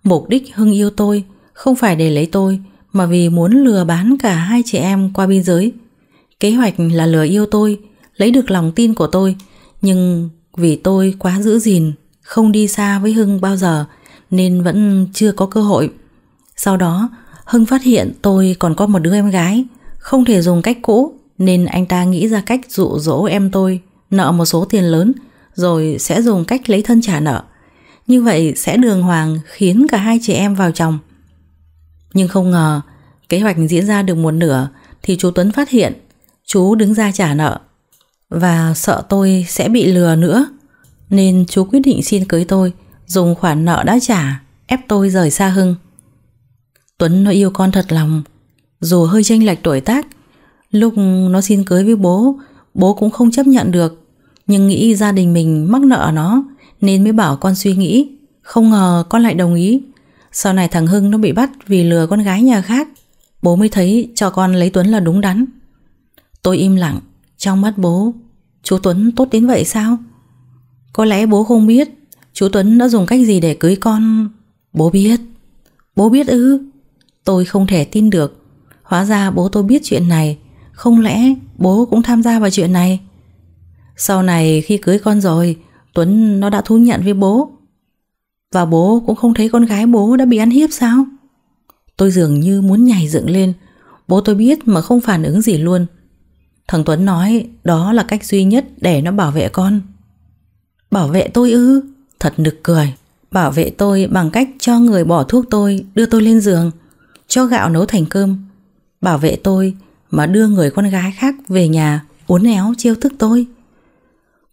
Mục đích Hưng yêu tôi không phải để lấy tôi mà vì muốn lừa bán cả hai chị em qua biên giới. Kế hoạch là lừa yêu tôi, lấy được lòng tin của tôi, nhưng vì tôi quá giữ gìn, không đi xa với Hưng bao giờ nên vẫn chưa có cơ hội. Sau đó, Hưng phát hiện tôi còn có một đứa em gái, không thể dùng cách cũ nên anh ta nghĩ ra cách dụ dỗ em tôi nợ một số tiền lớn rồi sẽ dùng cách lấy thân trả nợ như vậy sẽ đường hoàng khiến cả hai chị em vào chồng. Nhưng không ngờ, kế hoạch diễn ra được một nửa thì chú Tuấn phát hiện, chú đứng ra trả nợ. Và sợ tôi sẽ bị lừa nữa, nên chú quyết định xin cưới tôi, dùng khoản nợ đã trả, ép tôi rời xa Hưng. Tuấn nó yêu con thật lòng, dù hơi chênh lệch tuổi tác, lúc nó xin cưới với bố, bố cũng không chấp nhận được, nhưng nghĩ gia đình mình mắc nợ nó nên mới bảo con suy nghĩ. Không ngờ con lại đồng ý. Sau này thằng Hưng nó bị bắt vì lừa con gái nhà khác. Bố mới thấy cho con lấy Tuấn là đúng đắn. Tôi im lặng, trong mắt bố, chú Tuấn tốt đến vậy sao? Có lẽ bố không biết, chú Tuấn đã dùng cách gì để cưới con. Bố biết. Bố biết ư? Tôi không thể tin được. Hóa ra bố tôi biết chuyện này, không lẽ bố cũng tham gia vào chuyện này? Sau này khi cưới con rồi, Tuấn nó đã thú nhận với bố Và bố cũng không thấy con gái bố đã bị ăn hiếp sao Tôi dường như muốn nhảy dựng lên Bố tôi biết mà không phản ứng gì luôn Thằng Tuấn nói đó là cách duy nhất để nó bảo vệ con Bảo vệ tôi ư Thật nực cười Bảo vệ tôi bằng cách cho người bỏ thuốc tôi đưa tôi lên giường Cho gạo nấu thành cơm Bảo vệ tôi mà đưa người con gái khác về nhà uốn éo chiêu thức tôi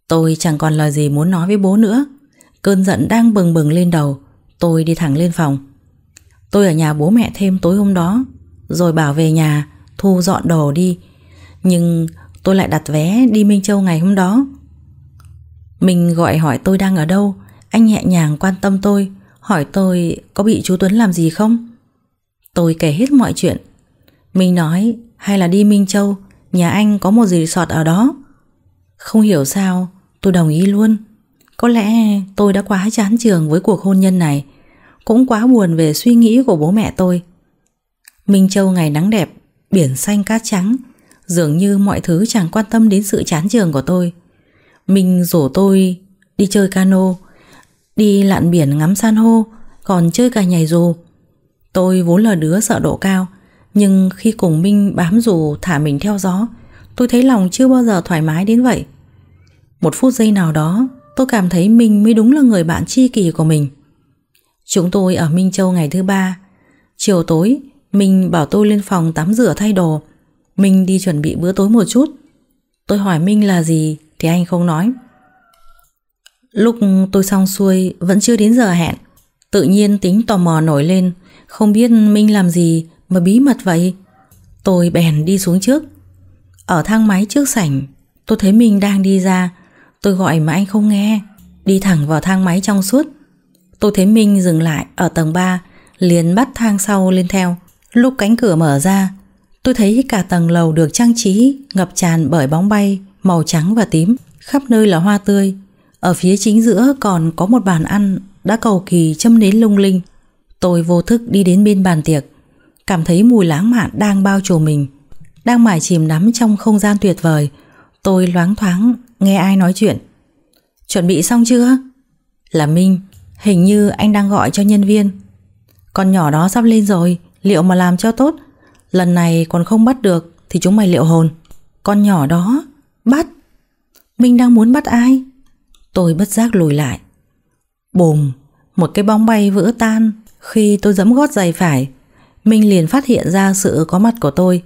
Tôi chẳng còn lời gì muốn nói với bố nữa Cơn giận đang bừng bừng lên đầu Tôi đi thẳng lên phòng Tôi ở nhà bố mẹ thêm tối hôm đó Rồi bảo về nhà Thu dọn đồ đi Nhưng tôi lại đặt vé đi Minh Châu ngày hôm đó Mình gọi hỏi tôi đang ở đâu Anh nhẹ nhàng quan tâm tôi Hỏi tôi có bị chú Tuấn làm gì không Tôi kể hết mọi chuyện Mình nói hay là đi Minh Châu Nhà anh có một resort ở đó Không hiểu sao tôi đồng ý luôn. Có lẽ tôi đã quá chán trường với cuộc hôn nhân này, cũng quá buồn về suy nghĩ của bố mẹ tôi. Minh Châu ngày nắng đẹp, biển xanh cát trắng, dường như mọi thứ chẳng quan tâm đến sự chán trường của tôi. Mình rủ tôi đi chơi cano, đi lặn biển ngắm san hô, còn chơi cả nhảy dù. Tôi vốn là đứa sợ độ cao, nhưng khi cùng Minh bám dù thả mình theo gió, tôi thấy lòng chưa bao giờ thoải mái đến vậy. Một phút giây nào đó Tôi cảm thấy mình mới đúng là người bạn tri kỷ của mình Chúng tôi ở Minh Châu ngày thứ ba Chiều tối Mình bảo tôi lên phòng tắm rửa thay đồ Mình đi chuẩn bị bữa tối một chút Tôi hỏi Minh là gì Thì anh không nói Lúc tôi xong xuôi Vẫn chưa đến giờ hẹn Tự nhiên tính tò mò nổi lên Không biết Minh làm gì mà bí mật vậy Tôi bèn đi xuống trước Ở thang máy trước sảnh Tôi thấy Minh đang đi ra Tôi gọi mà anh không nghe Đi thẳng vào thang máy trong suốt tôi thấy Minh dừng lại ở tầng 3 Liền bắt thang sau lên theo Lúc cánh cửa mở ra Tôi thấy cả tầng lầu được trang trí Ngập tràn bởi bóng bay Màu trắng và tím Khắp nơi là hoa tươi Ở phía chính giữa còn có một bàn ăn Đã cầu kỳ châm nến lung linh Tôi vô thức đi đến bên bàn tiệc Cảm thấy mùi lãng mạn đang bao trùm mình Đang mải chìm đắm trong không gian tuyệt vời Tôi loáng thoáng nghe ai nói chuyện. Chuẩn bị xong chưa? Là Minh, hình như anh đang gọi cho nhân viên. Con nhỏ đó sắp lên rồi, liệu mà làm cho tốt? Lần này còn không bắt được thì chúng mày liệu hồn. Con nhỏ đó, bắt. Minh đang muốn bắt ai? Tôi bất giác lùi lại. Bùm, một cái bóng bay vỡ tan khi tôi giẫm gót giày phải. Minh liền phát hiện ra sự có mặt của tôi.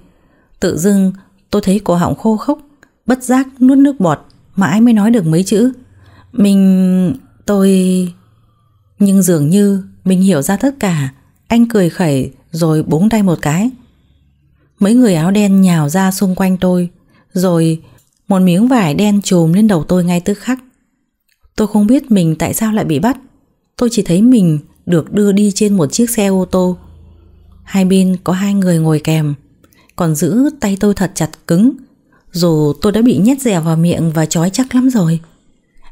Tự dưng tôi thấy cổ họng khô khốc, bất giác nuốt nước bọt. Mãi mới nói được mấy chữ Mình... tôi... Nhưng dường như mình hiểu ra tất cả Anh cười khẩy rồi búng tay một cái Mấy người áo đen nhào ra xung quanh tôi Rồi một miếng vải đen trùm lên đầu tôi ngay tức khắc Tôi không biết mình tại sao lại bị bắt Tôi chỉ thấy mình được đưa đi trên một chiếc xe ô tô Hai bên có hai người ngồi kèm Còn giữ tay tôi thật chặt cứng dù tôi đã bị nhét dẻ vào miệng và trói chắc lắm rồi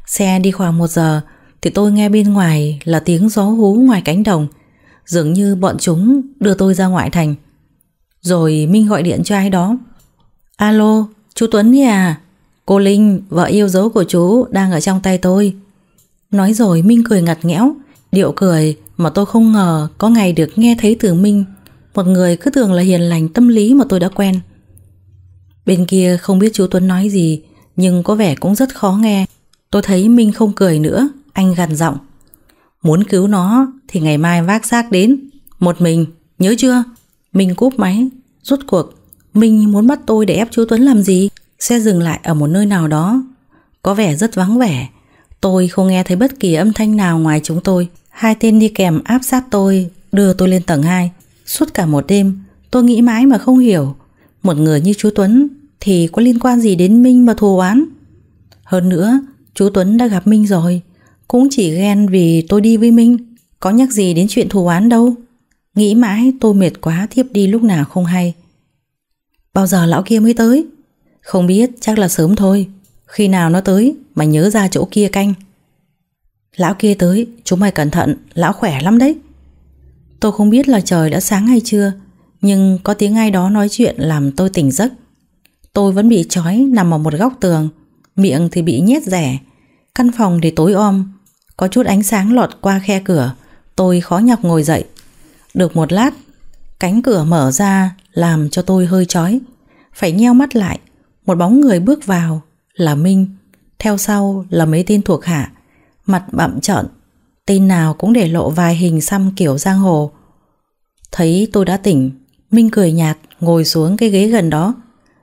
Xe đi khoảng 1 giờ Thì tôi nghe bên ngoài là tiếng gió hú ngoài cánh đồng Dường như bọn chúng đưa tôi ra ngoại thành Rồi Minh gọi điện cho ai đó Alo, chú Tuấn nhỉ à Cô Linh, vợ yêu dấu của chú đang ở trong tay tôi Nói rồi Minh cười ngặt nghẽo Điệu cười mà tôi không ngờ có ngày được nghe thấy từ Minh Một người cứ tưởng là hiền lành tâm lý mà tôi đã quen Bên kia không biết chú Tuấn nói gì Nhưng có vẻ cũng rất khó nghe Tôi thấy Minh không cười nữa Anh gằn giọng Muốn cứu nó thì ngày mai vác xác đến Một mình, nhớ chưa Minh cúp máy, rút cuộc Minh muốn bắt tôi để ép chú Tuấn làm gì Xe dừng lại ở một nơi nào đó Có vẻ rất vắng vẻ Tôi không nghe thấy bất kỳ âm thanh nào ngoài chúng tôi Hai tên đi kèm áp sát tôi Đưa tôi lên tầng 2 Suốt cả một đêm Tôi nghĩ mãi mà không hiểu một người như chú Tuấn thì có liên quan gì đến Minh mà thù oán? Hơn nữa, chú Tuấn đã gặp Minh rồi, cũng chỉ ghen vì tôi đi với Minh, có nhắc gì đến chuyện thù oán đâu. Nghĩ mãi tôi mệt quá thiếp đi lúc nào không hay. Bao giờ lão kia mới tới? Không biết, chắc là sớm thôi. Khi nào nó tới, mày nhớ ra chỗ kia canh. Lão kia tới, chúng mày cẩn thận, lão khỏe lắm đấy. Tôi không biết là trời đã sáng hay chưa, nhưng có tiếng ai đó nói chuyện làm tôi tỉnh giấc Tôi vẫn bị trói nằm ở một góc tường Miệng thì bị nhét rẻ Căn phòng thì tối om Có chút ánh sáng lọt qua khe cửa Tôi khó nhọc ngồi dậy Được một lát Cánh cửa mở ra làm cho tôi hơi trói Phải nheo mắt lại Một bóng người bước vào là Minh Theo sau là mấy tên thuộc hạ Mặt bặm trợn Tên nào cũng để lộ vài hình xăm kiểu giang hồ Thấy tôi đã tỉnh Minh cười nhạt ngồi xuống cái ghế gần đó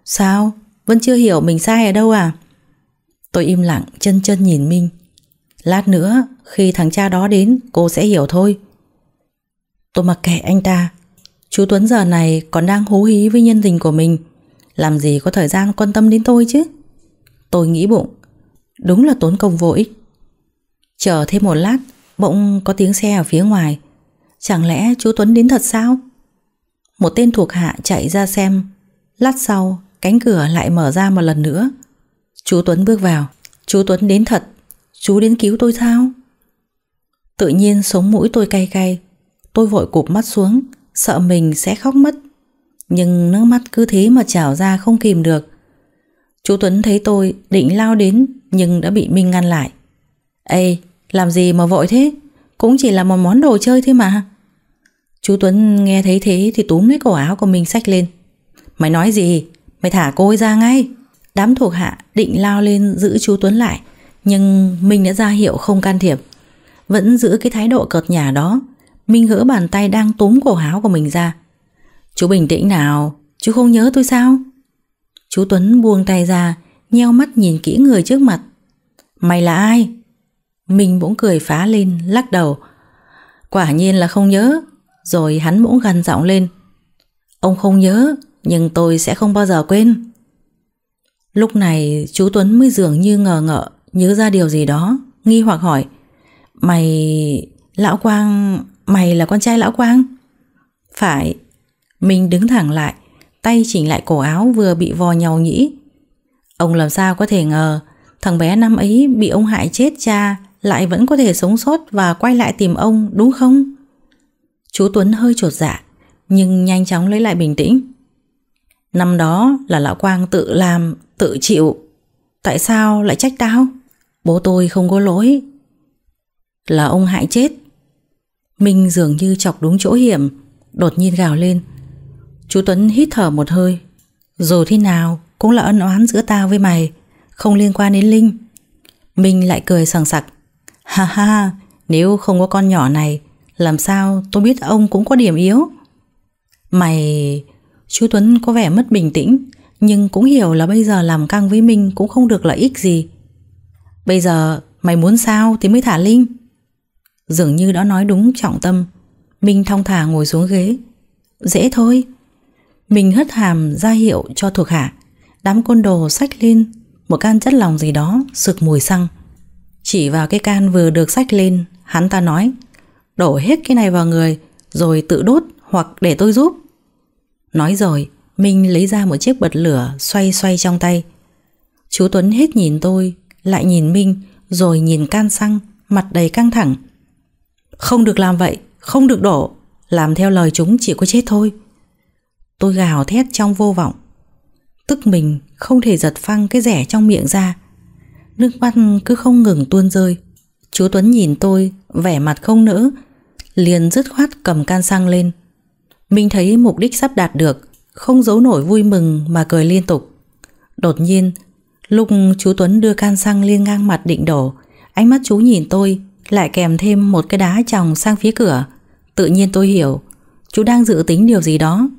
Sao? Vẫn chưa hiểu mình sai ở đâu à? Tôi im lặng chân chân nhìn Minh Lát nữa khi thằng cha đó đến cô sẽ hiểu thôi Tôi mặc kệ anh ta Chú Tuấn giờ này còn đang hú hí với nhân tình của mình Làm gì có thời gian quan tâm đến tôi chứ Tôi nghĩ bụng Đúng là tốn công vô ích Chờ thêm một lát Bỗng có tiếng xe ở phía ngoài Chẳng lẽ chú Tuấn đến thật sao một tên thuộc hạ chạy ra xem Lát sau cánh cửa lại mở ra một lần nữa Chú Tuấn bước vào Chú Tuấn đến thật Chú đến cứu tôi sao Tự nhiên sống mũi tôi cay cay Tôi vội cụp mắt xuống Sợ mình sẽ khóc mất Nhưng nước mắt cứ thế mà trào ra không kìm được Chú Tuấn thấy tôi định lao đến Nhưng đã bị Minh ngăn lại Ê làm gì mà vội thế Cũng chỉ là một món đồ chơi thôi mà Chú Tuấn nghe thấy thế thì túm lấy cổ áo của mình xách lên. Mày nói gì? Mày thả cô ấy ra ngay. Đám thuộc hạ định lao lên giữ chú Tuấn lại. Nhưng mình đã ra hiệu không can thiệp. Vẫn giữ cái thái độ cợt nhà đó. Minh gỡ bàn tay đang túm cổ áo của mình ra. Chú bình tĩnh nào, chú không nhớ tôi sao? Chú Tuấn buông tay ra, nheo mắt nhìn kỹ người trước mặt. Mày là ai? Mình bỗng cười phá lên, lắc đầu. Quả nhiên là không nhớ, rồi hắn bỗng gằn giọng lên Ông không nhớ Nhưng tôi sẽ không bao giờ quên Lúc này chú Tuấn mới dường như ngờ ngợ Nhớ ra điều gì đó Nghi hoặc hỏi Mày... Lão Quang... Mày là con trai Lão Quang Phải Mình đứng thẳng lại Tay chỉnh lại cổ áo vừa bị vò nhau nhĩ Ông làm sao có thể ngờ Thằng bé năm ấy bị ông hại chết cha Lại vẫn có thể sống sót Và quay lại tìm ông đúng không Chú Tuấn hơi trột dạ Nhưng nhanh chóng lấy lại bình tĩnh Năm đó là lão Quang tự làm Tự chịu Tại sao lại trách tao Bố tôi không có lỗi Là ông hại chết Minh dường như chọc đúng chỗ hiểm Đột nhiên gào lên Chú Tuấn hít thở một hơi Dù thế nào cũng là ân oán giữa tao với mày Không liên quan đến Linh Minh lại cười sảng sặc Ha ha nếu không có con nhỏ này làm sao tôi biết ông cũng có điểm yếu Mày Chú Tuấn có vẻ mất bình tĩnh Nhưng cũng hiểu là bây giờ làm căng với mình Cũng không được lợi ích gì Bây giờ mày muốn sao thì mới thả Linh Dường như đã nói đúng trọng tâm Minh thong thả ngồi xuống ghế Dễ thôi Mình hất hàm ra hiệu cho thuộc hạ Đám côn đồ sách lên Một can chất lòng gì đó sực mùi xăng Chỉ vào cái can vừa được sách lên Hắn ta nói đổ hết cái này vào người rồi tự đốt hoặc để tôi giúp. Nói rồi, Minh lấy ra một chiếc bật lửa xoay xoay trong tay. Chú Tuấn hết nhìn tôi, lại nhìn Minh, rồi nhìn can xăng, mặt đầy căng thẳng. Không được làm vậy, không được đổ, làm theo lời chúng chỉ có chết thôi. Tôi gào thét trong vô vọng. Tức mình không thể giật phăng cái rẻ trong miệng ra. Nước mắt cứ không ngừng tuôn rơi. Chú Tuấn nhìn tôi, vẻ mặt không nỡ, liền dứt khoát cầm can xăng lên. Minh thấy mục đích sắp đạt được, không giấu nổi vui mừng mà cười liên tục. Đột nhiên, lúc chú Tuấn đưa can xăng lên ngang mặt định đổ, ánh mắt chú nhìn tôi, lại kèm thêm một cái đá tròng sang phía cửa. Tự nhiên tôi hiểu, chú đang dự tính điều gì đó.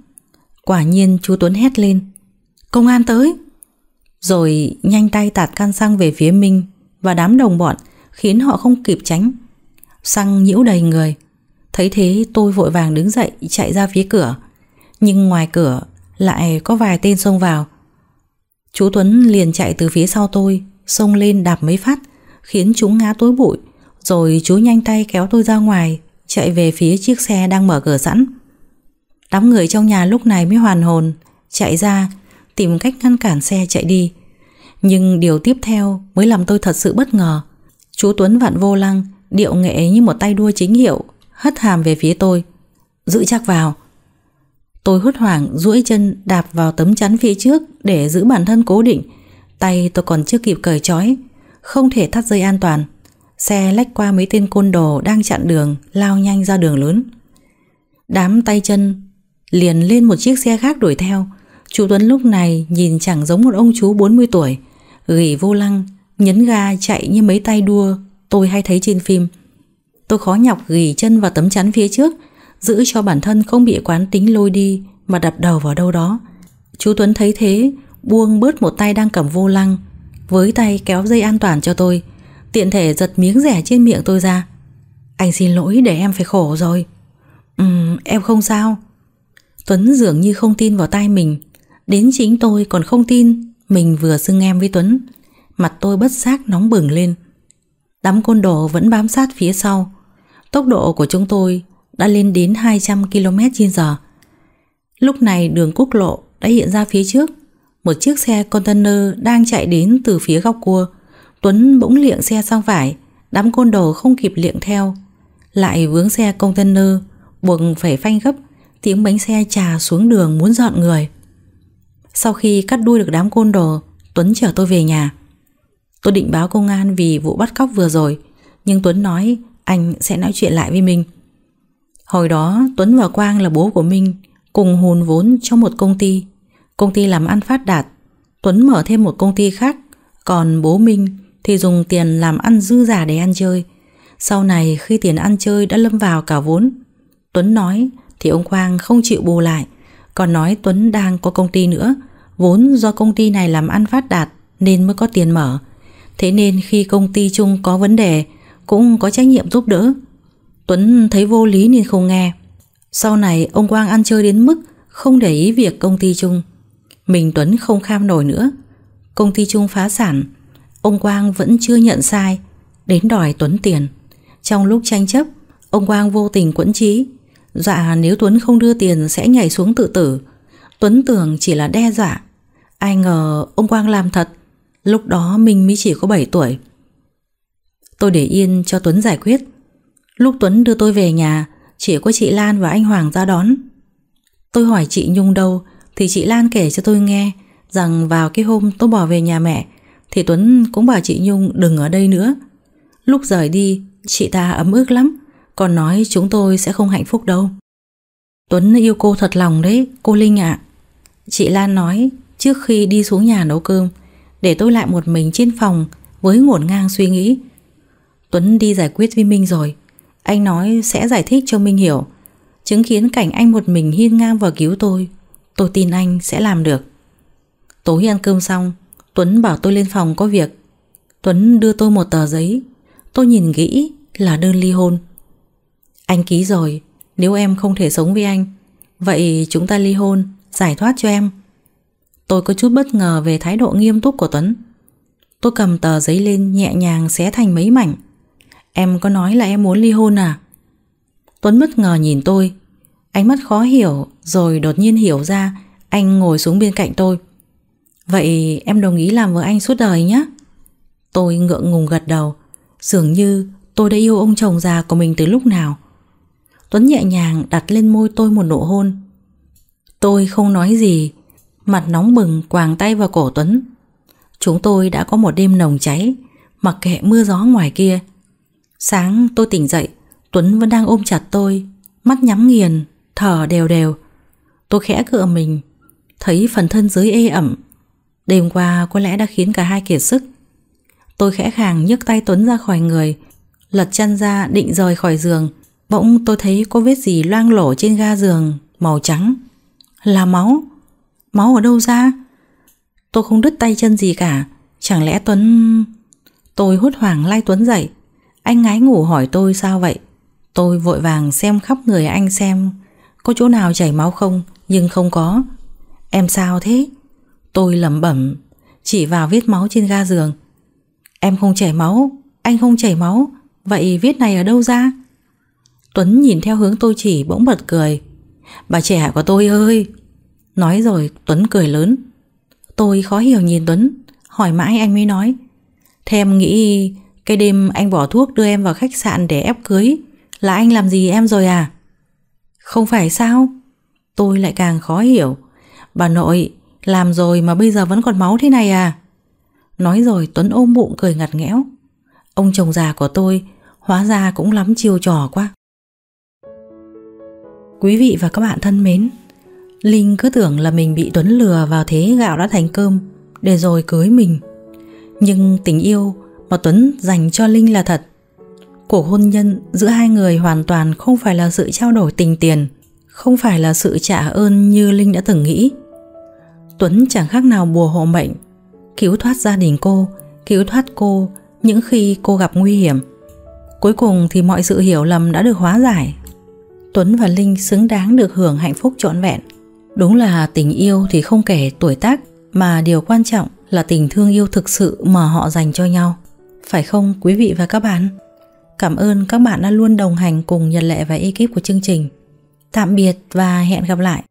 Quả nhiên chú Tuấn hét lên, công an tới. Rồi nhanh tay tạt can xăng về phía Minh và đám đồng bọn khiến họ không kịp tránh. Xăng nhiễu đầy người, Thấy thế tôi vội vàng đứng dậy chạy ra phía cửa Nhưng ngoài cửa lại có vài tên xông vào Chú Tuấn liền chạy từ phía sau tôi Xông lên đạp mấy phát Khiến chúng ngã tối bụi Rồi chú nhanh tay kéo tôi ra ngoài Chạy về phía chiếc xe đang mở cửa sẵn Đám người trong nhà lúc này mới hoàn hồn Chạy ra Tìm cách ngăn cản xe chạy đi Nhưng điều tiếp theo mới làm tôi thật sự bất ngờ Chú Tuấn vặn vô lăng Điệu nghệ như một tay đua chính hiệu hất hàm về phía tôi. Giữ chắc vào. Tôi hốt hoảng duỗi chân đạp vào tấm chắn phía trước để giữ bản thân cố định. Tay tôi còn chưa kịp cởi trói, không thể thắt dây an toàn. Xe lách qua mấy tên côn đồ đang chặn đường, lao nhanh ra đường lớn. Đám tay chân liền lên một chiếc xe khác đuổi theo. Chú Tuấn lúc này nhìn chẳng giống một ông chú 40 tuổi, gỉ vô lăng, nhấn ga chạy như mấy tay đua tôi hay thấy trên phim. Tôi khó nhọc gỉ chân vào tấm chắn phía trước Giữ cho bản thân không bị quán tính lôi đi Mà đập đầu vào đâu đó Chú Tuấn thấy thế Buông bớt một tay đang cầm vô lăng Với tay kéo dây an toàn cho tôi Tiện thể giật miếng rẻ trên miệng tôi ra Anh xin lỗi để em phải khổ rồi Ừm em không sao Tuấn dường như không tin vào tay mình Đến chính tôi còn không tin Mình vừa xưng em với Tuấn Mặt tôi bất giác nóng bừng lên Đám côn đồ vẫn bám sát phía sau Tốc độ của chúng tôi đã lên đến 200 km h Lúc này đường quốc lộ đã hiện ra phía trước. Một chiếc xe container đang chạy đến từ phía góc cua. Tuấn bỗng liệng xe sang phải, đám côn đồ không kịp liệng theo. Lại vướng xe container, buộc phải phanh gấp, tiếng bánh xe trà xuống đường muốn dọn người. Sau khi cắt đuôi được đám côn đồ, Tuấn chở tôi về nhà. Tôi định báo công an vì vụ bắt cóc vừa rồi, nhưng Tuấn nói anh sẽ nói chuyện lại với mình. Hồi đó Tuấn và Quang là bố của Minh cùng hùn vốn cho một công ty. Công ty làm ăn phát đạt, Tuấn mở thêm một công ty khác, còn bố Minh thì dùng tiền làm ăn dư giả để ăn chơi. Sau này khi tiền ăn chơi đã lâm vào cả vốn, Tuấn nói thì ông Quang không chịu bù lại, còn nói Tuấn đang có công ty nữa, vốn do công ty này làm ăn phát đạt nên mới có tiền mở. Thế nên khi công ty chung có vấn đề cũng có trách nhiệm giúp đỡ. Tuấn thấy vô lý nên không nghe. Sau này ông Quang ăn chơi đến mức không để ý việc công ty chung. Mình Tuấn không kham nổi nữa. Công ty chung phá sản, ông Quang vẫn chưa nhận sai, đến đòi Tuấn tiền. Trong lúc tranh chấp, ông Quang vô tình quẫn trí, dọa dạ, nếu Tuấn không đưa tiền sẽ nhảy xuống tự tử. Tuấn tưởng chỉ là đe dọa, ai ngờ ông Quang làm thật. Lúc đó mình mới chỉ có 7 tuổi, Tôi để yên cho Tuấn giải quyết Lúc Tuấn đưa tôi về nhà Chỉ có chị Lan và anh Hoàng ra đón Tôi hỏi chị Nhung đâu Thì chị Lan kể cho tôi nghe Rằng vào cái hôm tôi bỏ về nhà mẹ Thì Tuấn cũng bảo chị Nhung đừng ở đây nữa Lúc rời đi Chị ta ấm ức lắm Còn nói chúng tôi sẽ không hạnh phúc đâu Tuấn yêu cô thật lòng đấy Cô Linh ạ Chị Lan nói trước khi đi xuống nhà nấu cơm Để tôi lại một mình trên phòng Với ngổn ngang suy nghĩ Tuấn đi giải quyết với Minh rồi Anh nói sẽ giải thích cho Minh hiểu Chứng kiến cảnh anh một mình hiên ngang vào cứu tôi Tôi tin anh sẽ làm được Tối ăn cơm xong Tuấn bảo tôi lên phòng có việc Tuấn đưa tôi một tờ giấy Tôi nhìn nghĩ là đơn ly hôn Anh ký rồi Nếu em không thể sống với anh Vậy chúng ta ly hôn Giải thoát cho em Tôi có chút bất ngờ về thái độ nghiêm túc của Tuấn Tôi cầm tờ giấy lên nhẹ nhàng xé thành mấy mảnh Em có nói là em muốn ly hôn à? Tuấn bất ngờ nhìn tôi Ánh mắt khó hiểu Rồi đột nhiên hiểu ra Anh ngồi xuống bên cạnh tôi Vậy em đồng ý làm vợ anh suốt đời nhé Tôi ngượng ngùng gật đầu Dường như tôi đã yêu ông chồng già của mình từ lúc nào Tuấn nhẹ nhàng đặt lên môi tôi một nụ hôn Tôi không nói gì Mặt nóng bừng quàng tay vào cổ Tuấn Chúng tôi đã có một đêm nồng cháy Mặc kệ mưa gió ngoài kia Sáng tôi tỉnh dậy, Tuấn vẫn đang ôm chặt tôi, mắt nhắm nghiền, thở đều đều. Tôi khẽ cựa mình, thấy phần thân dưới ê ẩm. Đêm qua có lẽ đã khiến cả hai kiệt sức. Tôi khẽ khàng nhấc tay Tuấn ra khỏi người, lật chân ra định rời khỏi giường. Bỗng tôi thấy có vết gì loang lổ trên ga giường, màu trắng. Là máu. Máu ở đâu ra? Tôi không đứt tay chân gì cả. Chẳng lẽ Tuấn... Tôi hốt hoảng lai Tuấn dậy. Anh ngái ngủ hỏi tôi sao vậy Tôi vội vàng xem khắp người anh xem Có chỗ nào chảy máu không Nhưng không có Em sao thế Tôi lẩm bẩm Chỉ vào vết máu trên ga giường Em không chảy máu Anh không chảy máu Vậy vết này ở đâu ra Tuấn nhìn theo hướng tôi chỉ bỗng bật cười Bà trẻ của tôi ơi Nói rồi Tuấn cười lớn Tôi khó hiểu nhìn Tuấn Hỏi mãi anh mới nói Thế nghĩ cái đêm anh bỏ thuốc đưa em vào khách sạn để ép cưới Là anh làm gì em rồi à? Không phải sao? Tôi lại càng khó hiểu Bà nội, làm rồi mà bây giờ vẫn còn máu thế này à? Nói rồi Tuấn ôm bụng cười ngặt nghẽo Ông chồng già của tôi Hóa ra cũng lắm chiêu trò quá Quý vị và các bạn thân mến Linh cứ tưởng là mình bị Tuấn lừa vào thế gạo đã thành cơm Để rồi cưới mình Nhưng tình yêu mà Tuấn dành cho Linh là thật. Cuộc hôn nhân giữa hai người hoàn toàn không phải là sự trao đổi tình tiền, không phải là sự trả ơn như Linh đã từng nghĩ. Tuấn chẳng khác nào bùa hộ mệnh, cứu thoát gia đình cô, cứu thoát cô những khi cô gặp nguy hiểm. Cuối cùng thì mọi sự hiểu lầm đã được hóa giải. Tuấn và Linh xứng đáng được hưởng hạnh phúc trọn vẹn. Đúng là tình yêu thì không kể tuổi tác, mà điều quan trọng là tình thương yêu thực sự mà họ dành cho nhau phải không quý vị và các bạn? Cảm ơn các bạn đã luôn đồng hành cùng Nhật Lệ và ekip của chương trình. Tạm biệt và hẹn gặp lại.